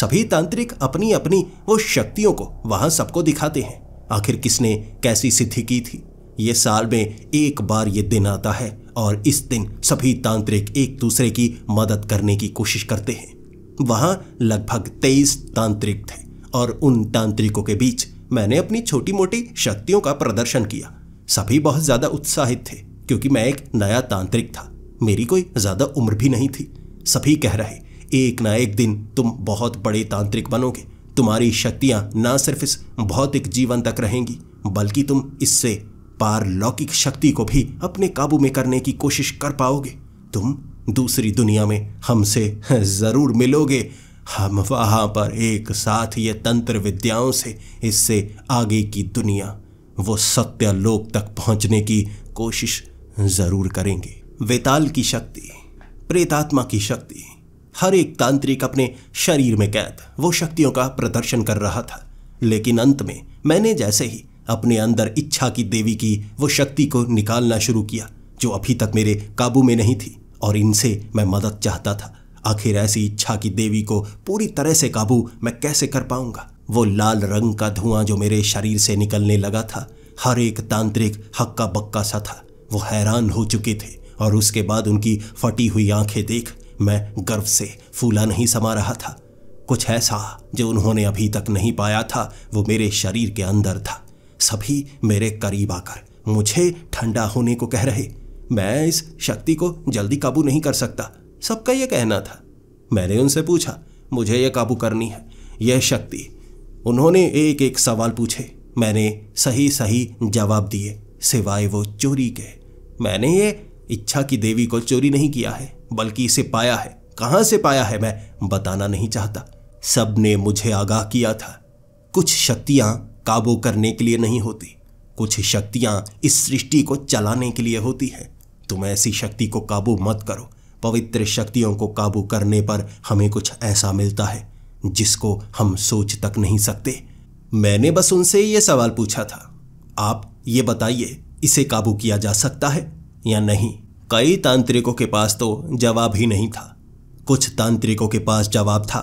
सभी तांत्रिक अपनी अपनी वो शक्तियों को वहां सबको दिखाते हैं आखिर किसने कैसी सिद्धि की थी ये साल में एक बार ये दिन आता है और इस दिन सभी तांत्रिक एक दूसरे की मदद करने की कोशिश करते हैं वहां लगभग तेईस तांत्रिक थे और उन तांत्रिकों के बीच मैंने अपनी छोटी मोटी शक्तियों का प्रदर्शन किया सभी बहुत ज़्यादा उत्साहित थे क्योंकि मैं एक नया तांत्रिक था मेरी कोई ज़्यादा उम्र भी नहीं थी सभी कह रहे एक ना एक दिन तुम बहुत बड़े तांत्रिक बनोगे तुम्हारी शक्तियाँ ना सिर्फ इस भौतिक जीवन तक रहेंगी बल्कि तुम इससे पारलौकिक शक्ति को भी अपने काबू में करने की कोशिश कर पाओगे तुम दूसरी दुनिया में हमसे जरूर मिलोगे हम वहां पर एक साथ ये तंत्र विद्याओं से इससे आगे की दुनिया वो सत्य लोक तक पहुंचने की कोशिश जरूर करेंगे वेताल की शक्ति प्रेतात्मा की शक्ति हर एक तांत्रिक अपने शरीर में कैद वो शक्तियों का प्रदर्शन कर रहा था लेकिन अंत में मैंने जैसे ही अपने अंदर इच्छा की देवी की वो शक्ति को निकालना शुरू किया जो अभी तक मेरे काबू में नहीं थी और इनसे मैं मदद चाहता था आखिर ऐसी इच्छा की देवी को पूरी तरह से काबू मैं कैसे कर पाऊंगा वो लाल रंग का धुआं जो मेरे शरीर से निकलने लगा था हर एक तांत्रिक हक्का बक्का सा था वो हैरान हो चुके थे और उसके बाद उनकी फटी हुई आंखें देख मैं गर्व से फूला नहीं समा रहा था कुछ ऐसा जो उन्होंने अभी तक नहीं पाया था वो मेरे शरीर के अंदर था सभी मेरे करीब आकर मुझे ठंडा होने को कह रहे मैं इस शक्ति को जल्दी काबू नहीं कर सकता सबका यह कहना था मैंने उनसे पूछा मुझे यह काबू करनी है यह शक्ति उन्होंने एक एक सवाल पूछे मैंने सही सही जवाब दिए सिवाय वो चोरी के मैंने ये इच्छा की देवी को चोरी नहीं किया है बल्कि इसे पाया है कहाँ से पाया है मैं बताना नहीं चाहता सबने मुझे आगाह किया था कुछ शक्तियाँ काबू करने के लिए नहीं होती कुछ शक्तियां इस सृष्टि को चलाने के लिए होती हैं तुम ऐसी शक्ति को काबू मत करो पवित्र शक्तियों को काबू करने पर हमें कुछ ऐसा मिलता है जिसको हम सोच तक नहीं सकते मैंने बस उनसे ये सवाल पूछा था आप ये बताइए इसे काबू किया जा सकता है या नहीं कई तांत्रिकों के पास तो जवाब ही नहीं था कुछ तांत्रिकों के पास जवाब था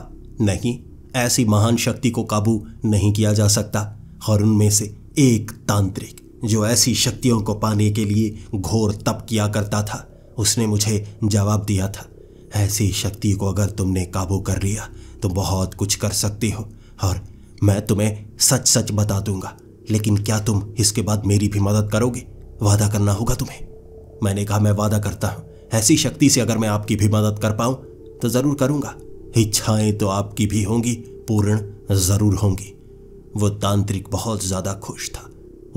नहीं ऐसी महान शक्ति को काबू नहीं किया जा सकता और उनमें से एक तांत्रिक जो ऐसी शक्तियों को पाने के लिए घोर तप किया करता था उसने मुझे जवाब दिया था ऐसी शक्ति को अगर तुमने काबू कर लिया तो बहुत कुछ कर सकती हो और मैं तुम्हें सच सच बता दूंगा लेकिन क्या तुम इसके बाद मेरी भी मदद करोगे वादा करना होगा तुम्हें मैंने कहा मैं वादा करता हूँ ऐसी शक्ति से अगर मैं आपकी भी मदद कर पाऊँ तो ज़रूर करूँगा इच्छाएं तो आपकी भी होंगी पूर्ण ज़रूर होंगी वो तांत्रिक बहुत ज्यादा खुश था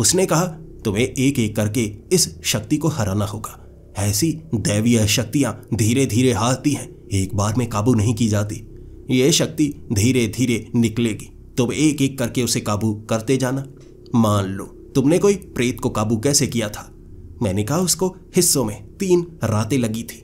उसने कहा तुम्हें एक एक करके इस शक्ति को हराना होगा ऐसी दैवीय शक्तियां धीरे धीरे हारती हैं एक बार में काबू नहीं की जाती ये शक्ति धीरे धीरे निकलेगी तुम एक एक करके उसे काबू करते जाना मान लो तुमने कोई प्रेत को काबू कैसे किया था मैंने कहा उसको हिस्सों में तीन रातें लगी थी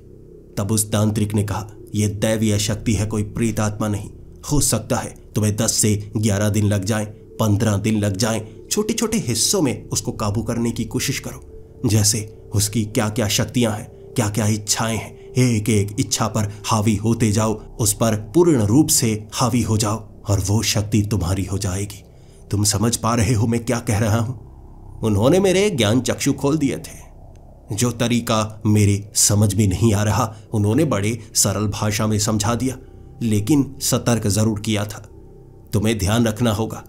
तब उस तांत्रिक ने कहा यह दैवीय शक्ति है कोई प्रेत आत्मा नहीं हो सकता है तुम्हें दस से ग्यारह दिन लग जाए पंद्रह दिन लग जाए छोटे छोटे हिस्सों में उसको काबू करने की कोशिश करो जैसे उसकी क्या क्या शक्तियां हैं क्या क्या इच्छाएं हैं एक एक इच्छा पर हावी होते जाओ उस पर पूर्ण रूप से हावी हो जाओ और वो शक्ति तुम्हारी हो जाएगी तुम समझ पा रहे हो मैं क्या कह रहा हूं उन्होंने मेरे ज्ञान चक्षु खोल दिए थे जो तरीका मेरे समझ में नहीं आ रहा उन्होंने बड़े सरल भाषा में समझा दिया लेकिन सतर्क जरूर किया था तुम्हें ध्यान रखना होगा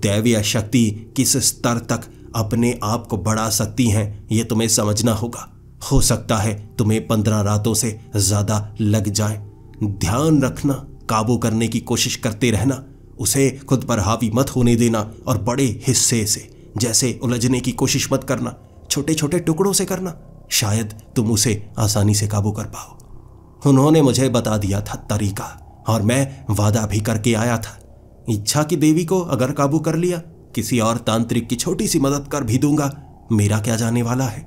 दैवीय शक्ति किस स्तर तक अपने आप को बढ़ा सकती हैं ये तुम्हें समझना होगा हो सकता है तुम्हें पंद्रह रातों से ज्यादा लग जाए ध्यान रखना काबू करने की कोशिश करते रहना उसे खुद पर हावी मत होने देना और बड़े हिस्से से जैसे उलझने की कोशिश मत करना छोटे छोटे टुकड़ों से करना शायद तुम उसे आसानी से काबू कर पाओ उन्होंने मुझे बता दिया था तरीका और मैं वादा भी करके आया था इच्छा की देवी को अगर काबू कर लिया किसी और तांत्रिक की छोटी सी मदद कर भी दूंगा मेरा क्या जाने वाला है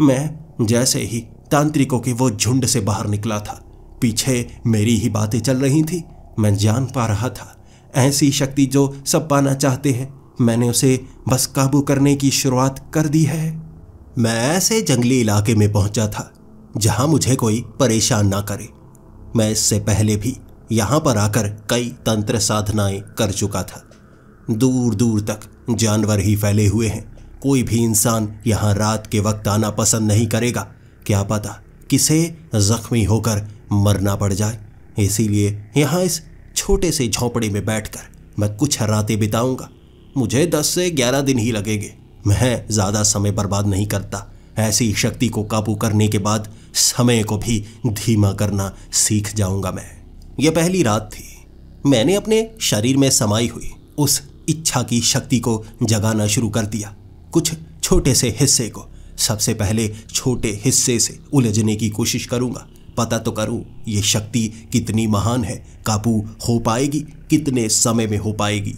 मैं जैसे ही तांत्रिकों के वो झुंड से बाहर निकला था पीछे मेरी ही बातें चल रही थी मैं जान पा रहा था ऐसी शक्ति जो सब पाना चाहते हैं मैंने उसे बस काबू करने की शुरुआत कर दी है मैं ऐसे जंगली इलाके में पहुंचा था जहां मुझे कोई परेशान ना करे मैं इससे पहले भी यहाँ पर आकर कई तंत्र साधनाएं कर चुका था दूर दूर तक जानवर ही फैले हुए हैं कोई भी इंसान यहाँ रात के वक्त आना पसंद नहीं करेगा क्या पता किसे जख्मी होकर मरना पड़ जाए इसीलिए यहाँ इस छोटे से झोंपड़े में बैठकर मैं कुछ रातें बिताऊंगा मुझे दस से ग्यारह दिन ही लगेंगे मैं ज़्यादा समय बर्बाद नहीं करता ऐसी शक्ति को काबू करने के बाद समय को भी धीमा करना सीख जाऊंगा मैं यह पहली रात थी मैंने अपने शरीर में समाई हुई उस इच्छा की शक्ति को जगाना शुरू कर दिया कुछ छोटे से हिस्से को सबसे पहले छोटे हिस्से से उलझने की कोशिश करूंगा पता तो करूं ये शक्ति कितनी महान है काबू हो पाएगी कितने समय में हो पाएगी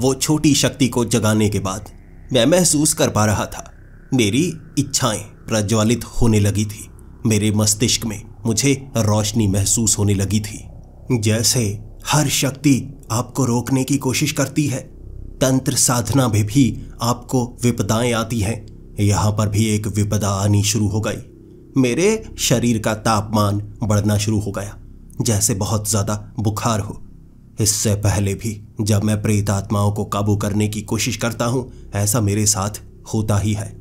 वो छोटी शक्ति को जगाने के बाद मैं महसूस कर पा रहा था मेरी इच्छाएं प्रज्वलित होने लगी थी मेरे मस्तिष्क में मुझे रोशनी महसूस होने लगी थी जैसे हर शक्ति आपको रोकने की कोशिश करती है तंत्र साधना में भी आपको विपदाएं आती हैं यहाँ पर भी एक विपदा आनी शुरू हो गई मेरे शरीर का तापमान बढ़ना शुरू हो गया जैसे बहुत ज़्यादा बुखार हो इससे पहले भी जब मैं प्रेत आत्माओं को काबू करने की कोशिश करता हूँ ऐसा मेरे साथ होता ही है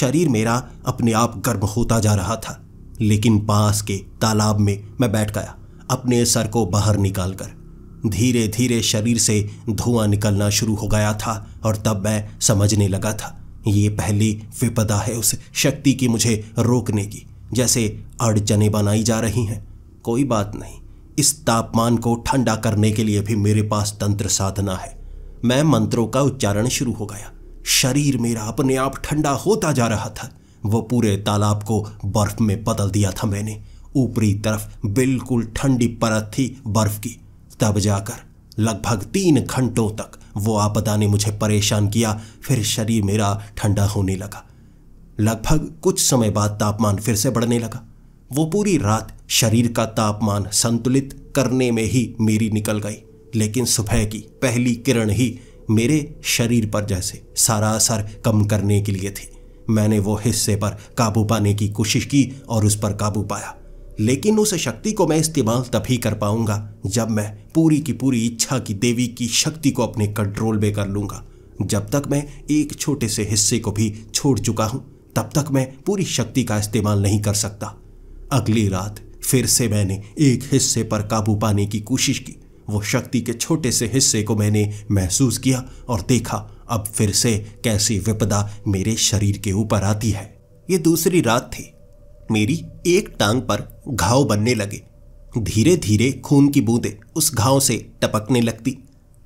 शरीर मेरा अपने आप गर्म होता जा रहा था लेकिन पास के तालाब में मैं बैठ गया अपने सर को बाहर निकालकर धीरे धीरे शरीर से धुआं निकलना शुरू हो गया था और तब मैं समझने लगा था ये पहली विपदा है उस शक्ति की मुझे रोकने की जैसे अड़चने बनाई जा रही हैं कोई बात नहीं इस तापमान को ठंडा करने के लिए भी मेरे पास तंत्र साधना है मैं मंत्रों का उच्चारण शुरू हो गया शरीर मेरा अपने आप ठंडा होता जा रहा था वो पूरे तालाब को बर्फ में बदल दिया था मैंने ऊपरी तरफ बिल्कुल ठंडी परत थी बर्फ की तब जाकर लगभग तीन घंटों तक वो आपदा ने मुझे परेशान किया फिर शरीर मेरा ठंडा होने लगा लगभग कुछ समय बाद तापमान फिर से बढ़ने लगा वो पूरी रात शरीर का तापमान संतुलित करने में ही मेरी निकल गई लेकिन सुबह की पहली किरण ही मेरे शरीर पर जैसे सारा असर कम करने के लिए थी मैंने वो हिस्से पर काबू पाने की कोशिश की और उस पर काबू पाया लेकिन उस शक्ति को मैं इस्तेमाल तभी कर पाऊंगा जब मैं पूरी की पूरी इच्छा की देवी की शक्ति को अपने कंट्रोल में कर लूंगा जब तक मैं एक छोटे से हिस्से को भी छोड़ चुका हूं तब तक मैं पूरी शक्ति का इस्तेमाल नहीं कर सकता अगली रात फिर से मैंने एक हिस्से पर काबू पाने की कोशिश की वो शक्ति के छोटे से हिस्से को मैंने महसूस किया और देखा अब फिर से कैसी विपदा मेरे शरीर के ऊपर आती है ये दूसरी रात थी मेरी एक टांग पर घाव बनने लगे धीरे धीरे खून की बूंदें उस घाव से टपकने लगती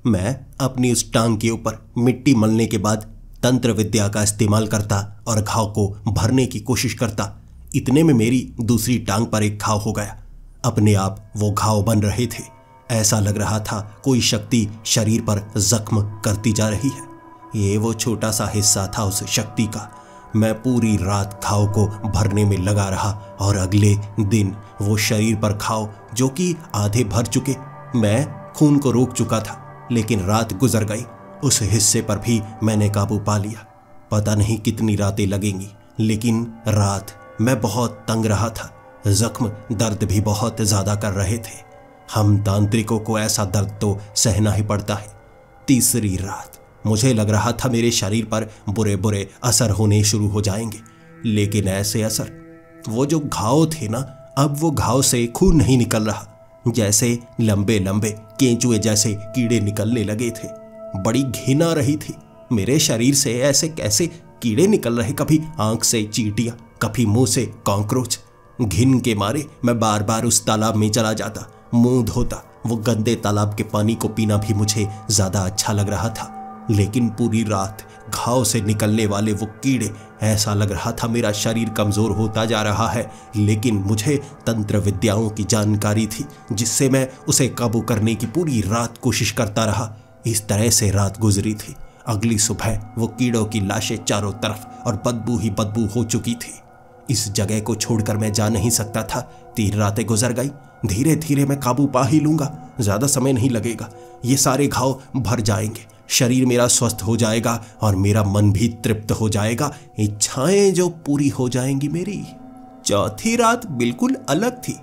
मैं अपनी उस टांग के ऊपर मिट्टी मलने के बाद तंत्र विद्या का इस्तेमाल करता और घाव को भरने की कोशिश करता इतने में मेरी दूसरी टांग पर एक घाव हो गया अपने आप वो घाव बन रहे थे ऐसा लग रहा था कोई शक्ति शरीर पर जख्म करती जा रही है ये वो छोटा सा हिस्सा था उस शक्ति का मैं पूरी रात घाव को भरने में लगा रहा और अगले दिन वो शरीर पर घाव जो कि आधे भर चुके मैं खून को रोक चुका था लेकिन रात गुजर गई उस हिस्से पर भी मैंने काबू पा लिया पता नहीं कितनी रातें लगेंगी लेकिन रात मैं बहुत तंग रहा था जख्म दर्द भी बहुत ज़्यादा कर रहे थे हम तांत्रिकों को ऐसा दर्द तो सहना ही पड़ता है तीसरी रात मुझे लग रहा था मेरे शरीर पर बुरे बुरे असर होने शुरू हो जाएंगे लेकिन ऐसे असर वो जो घाव थे ना अब वो घाव से खून नहीं निकल रहा जैसे लंबे लंबे केंचुए जैसे कीड़े निकलने लगे थे बड़ी घिना रही थी मेरे शरीर से ऐसे कैसे कीड़े निकल रहे कभी आंख से चीटियां कभी मुंह से कॉकरोच घिन के मारे मैं बार बार उस तालाब में चला जाता मुंह धोता वो गंदे तालाब के पानी को पीना भी मुझे ज्यादा अच्छा लग रहा था लेकिन पूरी रात घाव से निकलने वाले वो कीड़े ऐसा लग रहा था मेरा शरीर कमजोर होता जा रहा है लेकिन मुझे तंत्र विद्याओं की जानकारी थी जिससे मैं उसे काबू करने की पूरी रात कोशिश करता रहा इस तरह से रात गुजरी थी अगली सुबह वो कीड़ों की लाशें चारों तरफ और बदबू ही बदबू हो चुकी थी इस जगह को छोड़कर मैं जा नहीं सकता था तीन रातें गुजर गई धीरे धीरे मैं काबू पा ही लूंगा ज्यादा समय नहीं लगेगा ये सारे घाव भर जाएंगे शरीर मेरा स्वस्थ हो जाएगा और मेरा मन भी तृप्त हो जाएगा इच्छाएं जो पूरी हो जाएंगी मेरी चौथी रात बिल्कुल अलग थी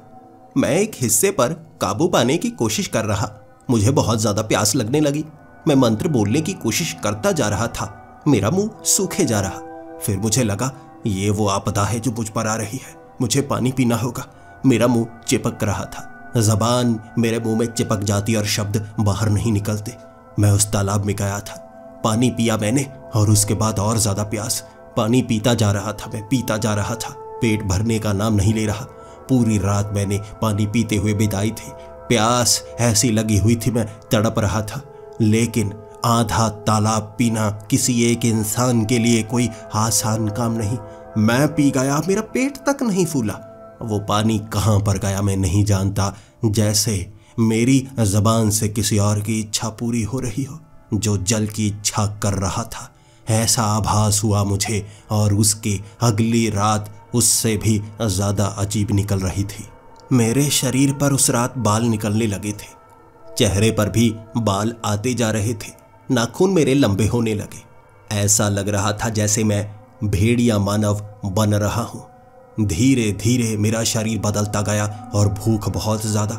मैं एक हिस्से पर काबू पाने की कोशिश कर रहा मुझे बहुत ज्यादा प्यास लगने लगी मैं मंत्र बोलने की कोशिश करता जा रहा था मेरा मुंह सूखे जा रहा फिर मुझे लगा ये वो आपदा है जो मुझ पर आ रही है मुझे पानी पीना होगा मेरा मुंह चिपक रहा था जबान मेरे मुंह में चिपक जाती और शब्द बाहर नहीं निकलते मैं उस तालाब में गया था पानी पिया मैंने और उसके बाद और ज्यादा प्यास पानी पीता जा रहा था मैं पीता जा रहा था पेट भरने का नाम नहीं ले रहा पूरी रात मैंने पानी पीते हुए बिताई थी प्यास ऐसी लगी हुई थी मैं तड़प रहा था लेकिन आधा तालाब पीना किसी एक इंसान के लिए कोई आसान काम नहीं मैं पी गया मेरा पेट तक नहीं फूला वो पानी कहाँ पर गया मैं नहीं जानता जैसे मेरी जबान से किसी और की इच्छा पूरी हो रही हो जो जल की इच्छा कर रहा था ऐसा आभास हुआ मुझे और उसकी अगली रात उससे भी ज़्यादा अजीब निकल रही थी मेरे शरीर पर उस रात बाल निकलने लगे थे चेहरे पर भी बाल आते जा रहे थे नाखून मेरे लंबे होने लगे ऐसा लग रहा था जैसे मैं भेड़िया मानव बन रहा हूँ धीरे धीरे मेरा शरीर बदलता गया और भूख बहुत ज्यादा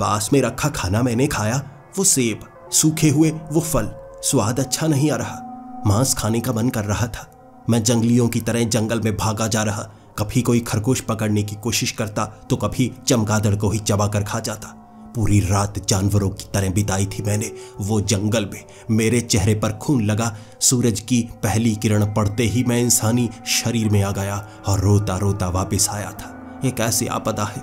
पास में रखा खाना मैंने खाया वो सेब सूखे हुए वो फल स्वाद अच्छा नहीं आ रहा मांस खाने का मन कर रहा था मैं जंगलियों की तरह जंगल में भागा जा रहा कभी कोई खरगोश पकड़ने की कोशिश करता तो कभी चमगादड़ को ही चबाकर खा जाता पूरी रात जानवरों की तरह बिताई थी मैंने वो जंगल में मेरे चेहरे पर खून लगा सूरज की पहली किरण पड़ते ही मैं इंसानी शरीर में आ गया और रोता रोता वापस आया था एक ऐसी आपदा है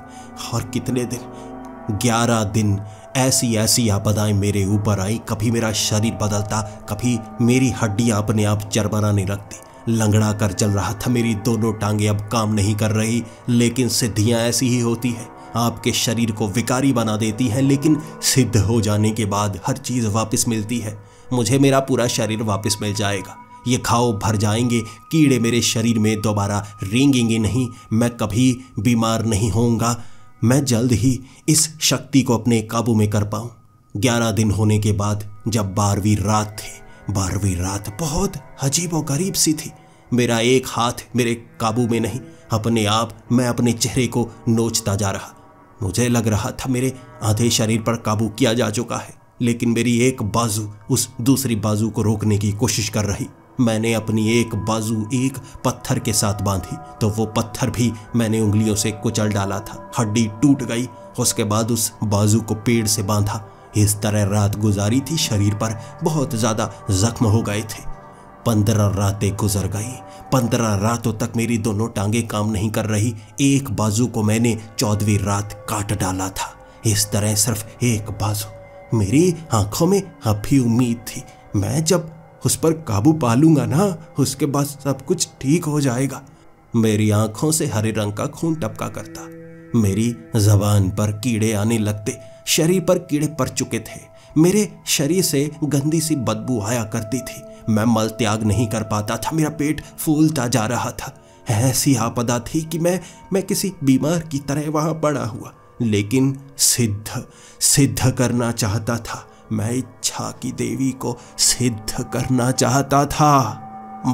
और कितने दिन ग्यारह दिन ऐसी ऐसी आपदाएं मेरे ऊपर आई कभी मेरा शरीर बदलता कभी मेरी हड्डियां अपने आप नहीं लगती लंगड़ा कर चल रहा था मेरी दोनों टांगे अब काम नहीं कर रही लेकिन सिद्धियां ऐसी ही होती हैं आपके शरीर को विकारी बना देती है लेकिन सिद्ध हो जाने के बाद हर चीज़ वापस मिलती है मुझे मेरा पूरा शरीर वापस मिल जाएगा ये खाओ भर जाएंगे कीड़े मेरे शरीर में दोबारा रेंगेंगे नहीं मैं कभी बीमार नहीं होऊंगा मैं जल्द ही इस शक्ति को अपने काबू में कर पाऊँ ग्यारह दिन होने के बाद जब बारहवीं रात थी बारहवीं रात बहुत अजीब और गरीब सी थी मेरा एक हाथ मेरे काबू में नहीं अपने आप मैं अपने चेहरे को नोचता जा रहा मुझे लग रहा था मेरे आधे शरीर पर काबू किया जा चुका है लेकिन मेरी एक बाजू उस दूसरी बाजू को रोकने की कोशिश कर रही मैंने अपनी एक बाजू एक पत्थर के साथ बांधी तो वो पत्थर भी मैंने उंगलियों से कुचल डाला था हड्डी टूट गई उसके बाद उस बाजू को पेड़ से बांधा इस तरह रात गुजारी थी शरीर पर बहुत ज़्यादा जख्म हो गए थे पंद्रह रातें गुजर गई पंद्रह रातों तक मेरी दोनों टांगे काम नहीं कर रही एक बाजू को मैंने चौदवी रात काट डाला था इस तरह सिर्फ एक बाजू मेरी आंखों में अभी उम्मीद थी मैं जब उस पर काबू पा लूंगा ना उसके बाद सब कुछ ठीक हो जाएगा मेरी आंखों से हरे रंग का खून टपका करता मेरी जबान पर कीड़े आने लगते शरीर पर कीड़े पड़ चुके थे मेरे शरीर से गंदी सी बदबू आया करती थी मैं मल त्याग नहीं कर पाता था मेरा पेट फूलता जा रहा था ऐसी आपदा थी कि मैं मैं किसी बीमार की तरह वहां पड़ा हुआ लेकिन सिद्ध सिद्ध करना चाहता था मैं इच्छा की देवी को सिद्ध करना चाहता था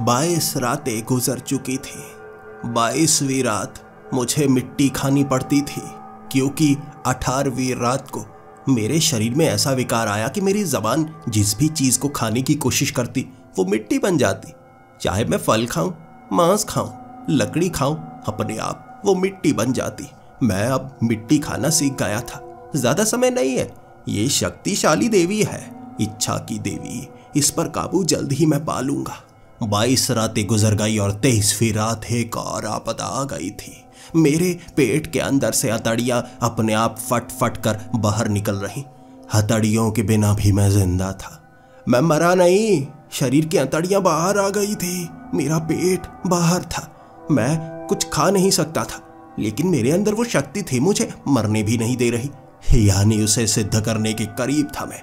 बाईस रातें गुजर चुकी थी बाईसवीं रात मुझे मिट्टी खानी पड़ती थी क्योंकि अठारहवीं रात को मेरे शरीर में ऐसा विकार आया कि मेरी जबान जिस भी चीज को खाने की कोशिश करती वो मिट्टी बन जाती चाहे मैं फल खाऊं मांस खाऊं लकड़ी खाऊं अपने आप वो मिट्टी बन जाती मैं अब मिट्टी खाना सीख गया था ज्यादा समय नहीं है ये शक्तिशाली देवी है इच्छा की देवी इस पर काबू जल्द ही मैं पा लूंगा बाईस रातें गुजर गई और तेईसवीं रात एक और आपदा आ गई थी मेरे पेट के अंदर से हथड़ियाँ अपने आप फट फट कर बाहर निकल रही हथड़ियों के बिना भी मैं जिंदा था मैं मरा नहीं शरीर की हथड़ियाँ बाहर आ गई थी मेरा पेट बाहर था मैं कुछ खा नहीं सकता था लेकिन मेरे अंदर वो शक्ति थी मुझे मरने भी नहीं दे रही यानी उसे सिद्ध करने के करीब था मैं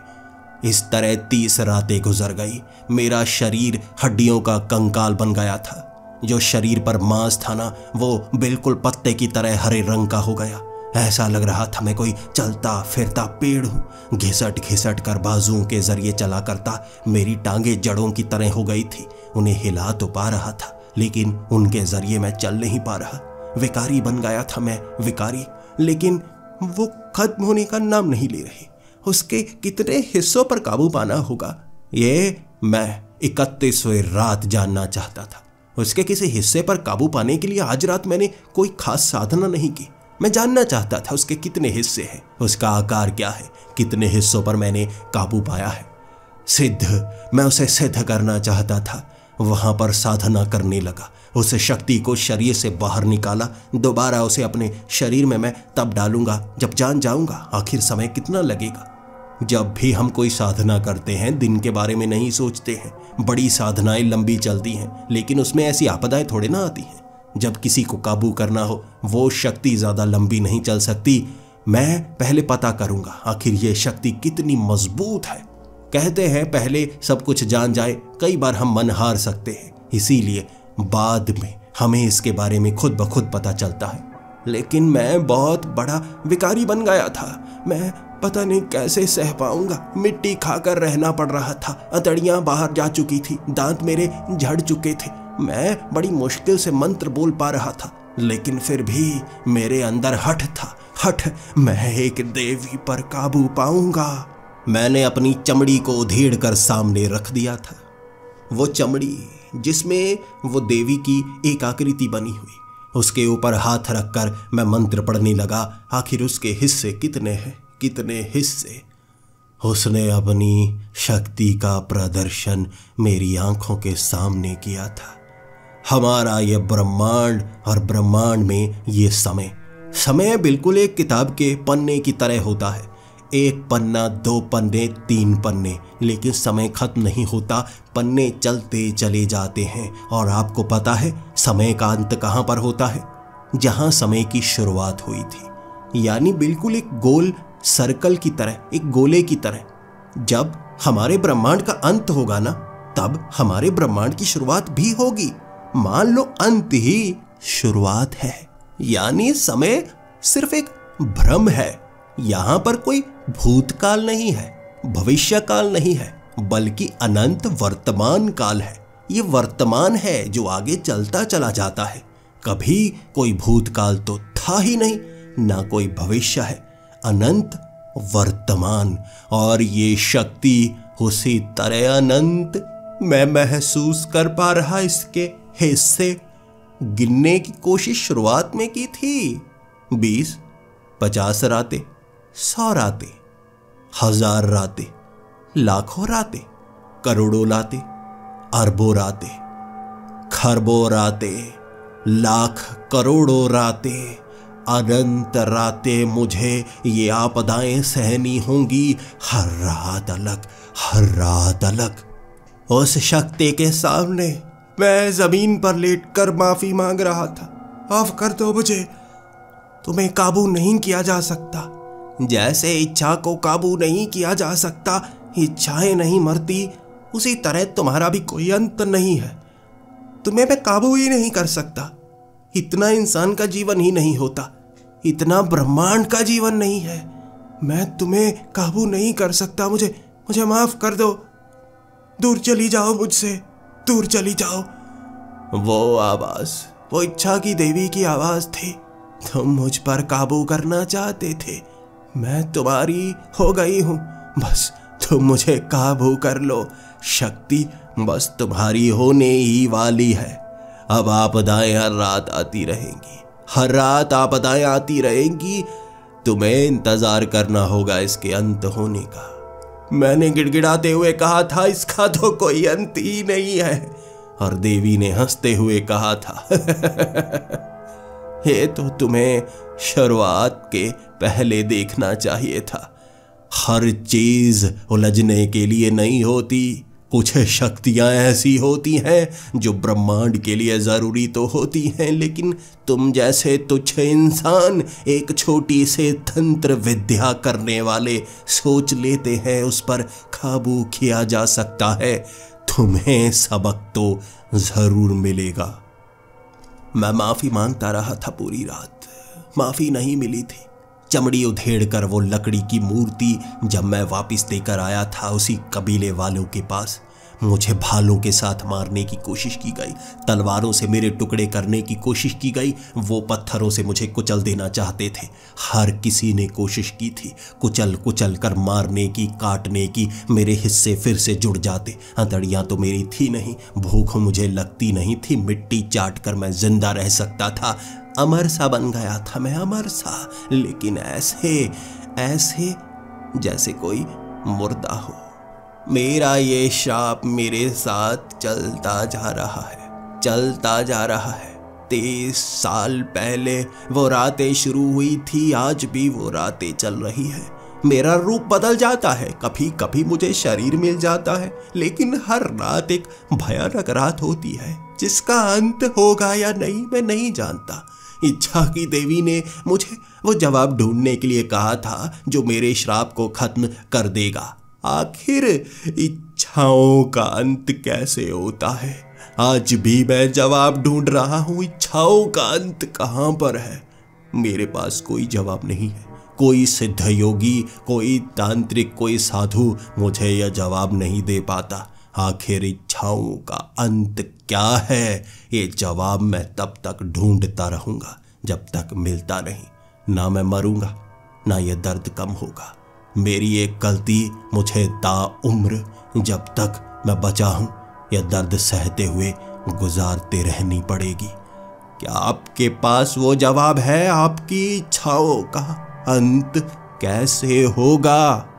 इस तरह तीस रातें गुजर गई मेरा शरीर हड्डियों का कंकाल बन गया था जो शरीर पर मांस था ना वो बिल्कुल पत्ते की तरह हरे रंग का हो गया ऐसा लग रहा था मैं कोई चलता फिरता पेड़ हूँ घिसट घिसट कर बाजुओं के जरिए चला करता मेरी टांगे जड़ों की तरह हो गई थी उन्हें हिला तो पा रहा था लेकिन उनके जरिए मैं चल नहीं पा रहा विकारी बन गया था मैं विकारी लेकिन वो खत्म होने का नाम नहीं ले रही उसके कितने हिस्सों पर काबू पाना होगा ये मैं इकतीसवें रात जानना चाहता था उसके किसी हिस्से पर काबू पाने के लिए आज रात मैंने कोई खास साधना नहीं की मैं जानना चाहता था उसके कितने हिस्से हैं उसका आकार क्या है कितने हिस्सों पर मैंने काबू पाया है सिद्ध मैं उसे सिद्ध करना चाहता था वहां पर साधना करने लगा उस शक्ति को शरीर से बाहर निकाला दोबारा उसे अपने शरीर में मैं तब डालूंगा जब जान जाऊंगा आखिर समय कितना लगेगा जब भी हम कोई साधना करते हैं दिन के बारे में नहीं सोचते हैं बड़ी साधनाएं लंबी चलती हैं लेकिन उसमें ऐसी आपदाएं थोड़े ना आती हैं जब किसी को काबू करना हो वो शक्ति ज़्यादा लंबी नहीं चल सकती मैं पहले पता करूंगा आखिर ये शक्ति कितनी मजबूत है कहते हैं पहले सब कुछ जान जाए कई बार हम मन हार सकते हैं इसीलिए बाद में हमें इसके बारे में खुद ब खुद पता चलता है लेकिन मैं बहुत बड़ा विकारी बन गया था मैं पता नहीं कैसे सह पाऊंगा मिट्टी खाकर रहना पड़ रहा था अतड़िया बाहर जा चुकी थी दांत मेरे झड़ चुके थे मैं बड़ी मुश्किल से मंत्र बोल पा रहा था लेकिन फिर भी मेरे अंदर हट था हट मैं एक देवी पर काबू पाऊंगा मैंने अपनी चमड़ी को उधेड़ कर सामने रख दिया था वो चमड़ी जिसमें वो देवी की एक आकृति बनी हुई उसके ऊपर हाथ रखकर मैं मंत्र पढ़ने लगा आखिर उसके हिस्से कितने हैं कितने हिस्से उसने अपनी शक्ति का प्रदर्शन मेरी आंखों के सामने किया था हमारा यह ब्रह्मांड और ब्रह्मांड में ये समय समय बिल्कुल एक किताब के पन्ने की तरह होता है एक पन्ना दो पन्ने तीन पन्ने लेकिन समय खत्म नहीं होता पन्ने चलते चले जाते हैं और आपको पता है समय का अंत कहां पर होता है जहां समय की शुरुआत हुई थी यानी बिल्कुल एक गोल सर्कल की तरह एक गोले की तरह जब हमारे ब्रह्मांड का अंत होगा ना तब हमारे ब्रह्मांड की शुरुआत भी होगी मान लो अंत ही शुरुआत है यानी समय सिर्फ एक भ्रम है यहां पर कोई भूतकाल नहीं है भविष्यकाल नहीं है बल्कि अनंत वर्तमान काल है ये वर्तमान है जो आगे चलता चला जाता है कभी कोई भूतकाल तो था ही नहीं ना कोई भविष्य है अनंत वर्तमान और ये शक्ति उसी तरह अनंत मैं महसूस कर पा रहा इसके हिस्से गिनने की कोशिश शुरुआत में की थी बीस पचास रातें सौ रातें हजार रातें लाखों रातें करोड़ों रातें अरबों रातें खरबों रातें लाख करोड़ों रातें अनंत रातें मुझे ये आपदाएं सहनी होंगी हर रात अलग हर रात अलग उस शक्ति के सामने मैं जमीन पर लेटकर माफी मांग रहा था माफ कर दो मुझे तुम्हें काबू नहीं किया जा सकता जैसे इच्छा को काबू नहीं किया जा सकता इच्छाएं नहीं मरती उसी तरह तुम्हारा भी कोई अंत नहीं है तुम्हें मैं काबू ही नहीं कर सकता इतना इंसान का जीवन ही नहीं होता इतना ब्रह्मांड का जीवन नहीं है मैं तुम्हें काबू नहीं कर सकता मुझे मुझे माफ कर दो दूर चली जाओ मुझसे दूर चली जाओ वो आवाज वो इच्छा की देवी की आवाज थी तुम मुझ पर काबू करना चाहते थे मैं तुम्हारी हो गई हूं बस तुम मुझे काबू कर लो शक्ति बस तुम्हारी होने ही वाली है अब आपदाएं हर रात आती रहेंगी हर रात आपदाएं आती रहेंगी तुम्हें इंतजार करना होगा इसके अंत होने का मैंने गिड़गिड़ाते हुए कहा था इसका तो कोई अंत ही नहीं है और देवी ने हंसते हुए कहा था ये तो तुम्हें शुरुआत के पहले देखना चाहिए था हर चीज उलझने के लिए नहीं होती कुछ शक्तियां ऐसी होती हैं जो ब्रह्मांड के लिए ज़रूरी तो होती हैं लेकिन तुम जैसे तुच्छ इंसान एक छोटी से तंत्र विद्या करने वाले सोच लेते हैं उस पर काबू किया जा सकता है तुम्हें सबक तो ज़रूर मिलेगा मैं माफ़ी मांगता रहा था पूरी रात माफ़ी नहीं मिली थी चमड़ी उधेड़ कर वो लकड़ी की मूर्ति जब मैं वापस देकर आया था उसी कबीले वालों के पास मुझे भालों के साथ मारने की कोशिश की गई तलवारों से मेरे टुकड़े करने की कोशिश की गई वो पत्थरों से मुझे कुचल देना चाहते थे हर किसी ने कोशिश की थी कुचल कुचल कर मारने की काटने की मेरे हिस्से फिर से जुड़ जाते अंतड़ियाँ तो मेरी थी नहीं भूख मुझे लगती नहीं थी मिट्टी चाट कर मैं जिंदा रह सकता था अमर सा बन गया था मैं अमर सा लेकिन ऐसे ऐसे जैसे कोई मुर्दा हो मेरा ये शाप मेरे साथ चलता जा रहा है चलता जा रहा है तेईस साल पहले वो रातें शुरू हुई थी आज भी वो रातें चल रही है मेरा रूप बदल जाता है कभी कभी मुझे शरीर मिल जाता है लेकिन हर रात एक भयानक रात होती है जिसका अंत होगा या नहीं मैं नहीं जानता इच्छा की देवी ने मुझे वो जवाब ढूंढने के लिए कहा था जो मेरे श्राप को खत्म कर देगा आखिर इच्छाओं का अंत कैसे होता है आज भी मैं जवाब ढूंढ रहा हूं इच्छाओं का अंत कहां पर है मेरे पास कोई जवाब नहीं है कोई सिद्ध योगी कोई तांत्रिक कोई साधु मुझे यह जवाब नहीं दे पाता आखिर इच्छाओं का अंत क्या है ये जवाब मैं तब तक ढूंढता रहूंगा जब तक मिलता नहीं ना मैं मरूंगा ना ये दर्द कम होगा मेरी एक गलती मुझे ताउम्र जब तक मैं बचा हूँ यह दर्द सहते हुए गुजारते रहनी पड़ेगी क्या आपके पास वो जवाब है आपकी इच्छाओं का अंत कैसे होगा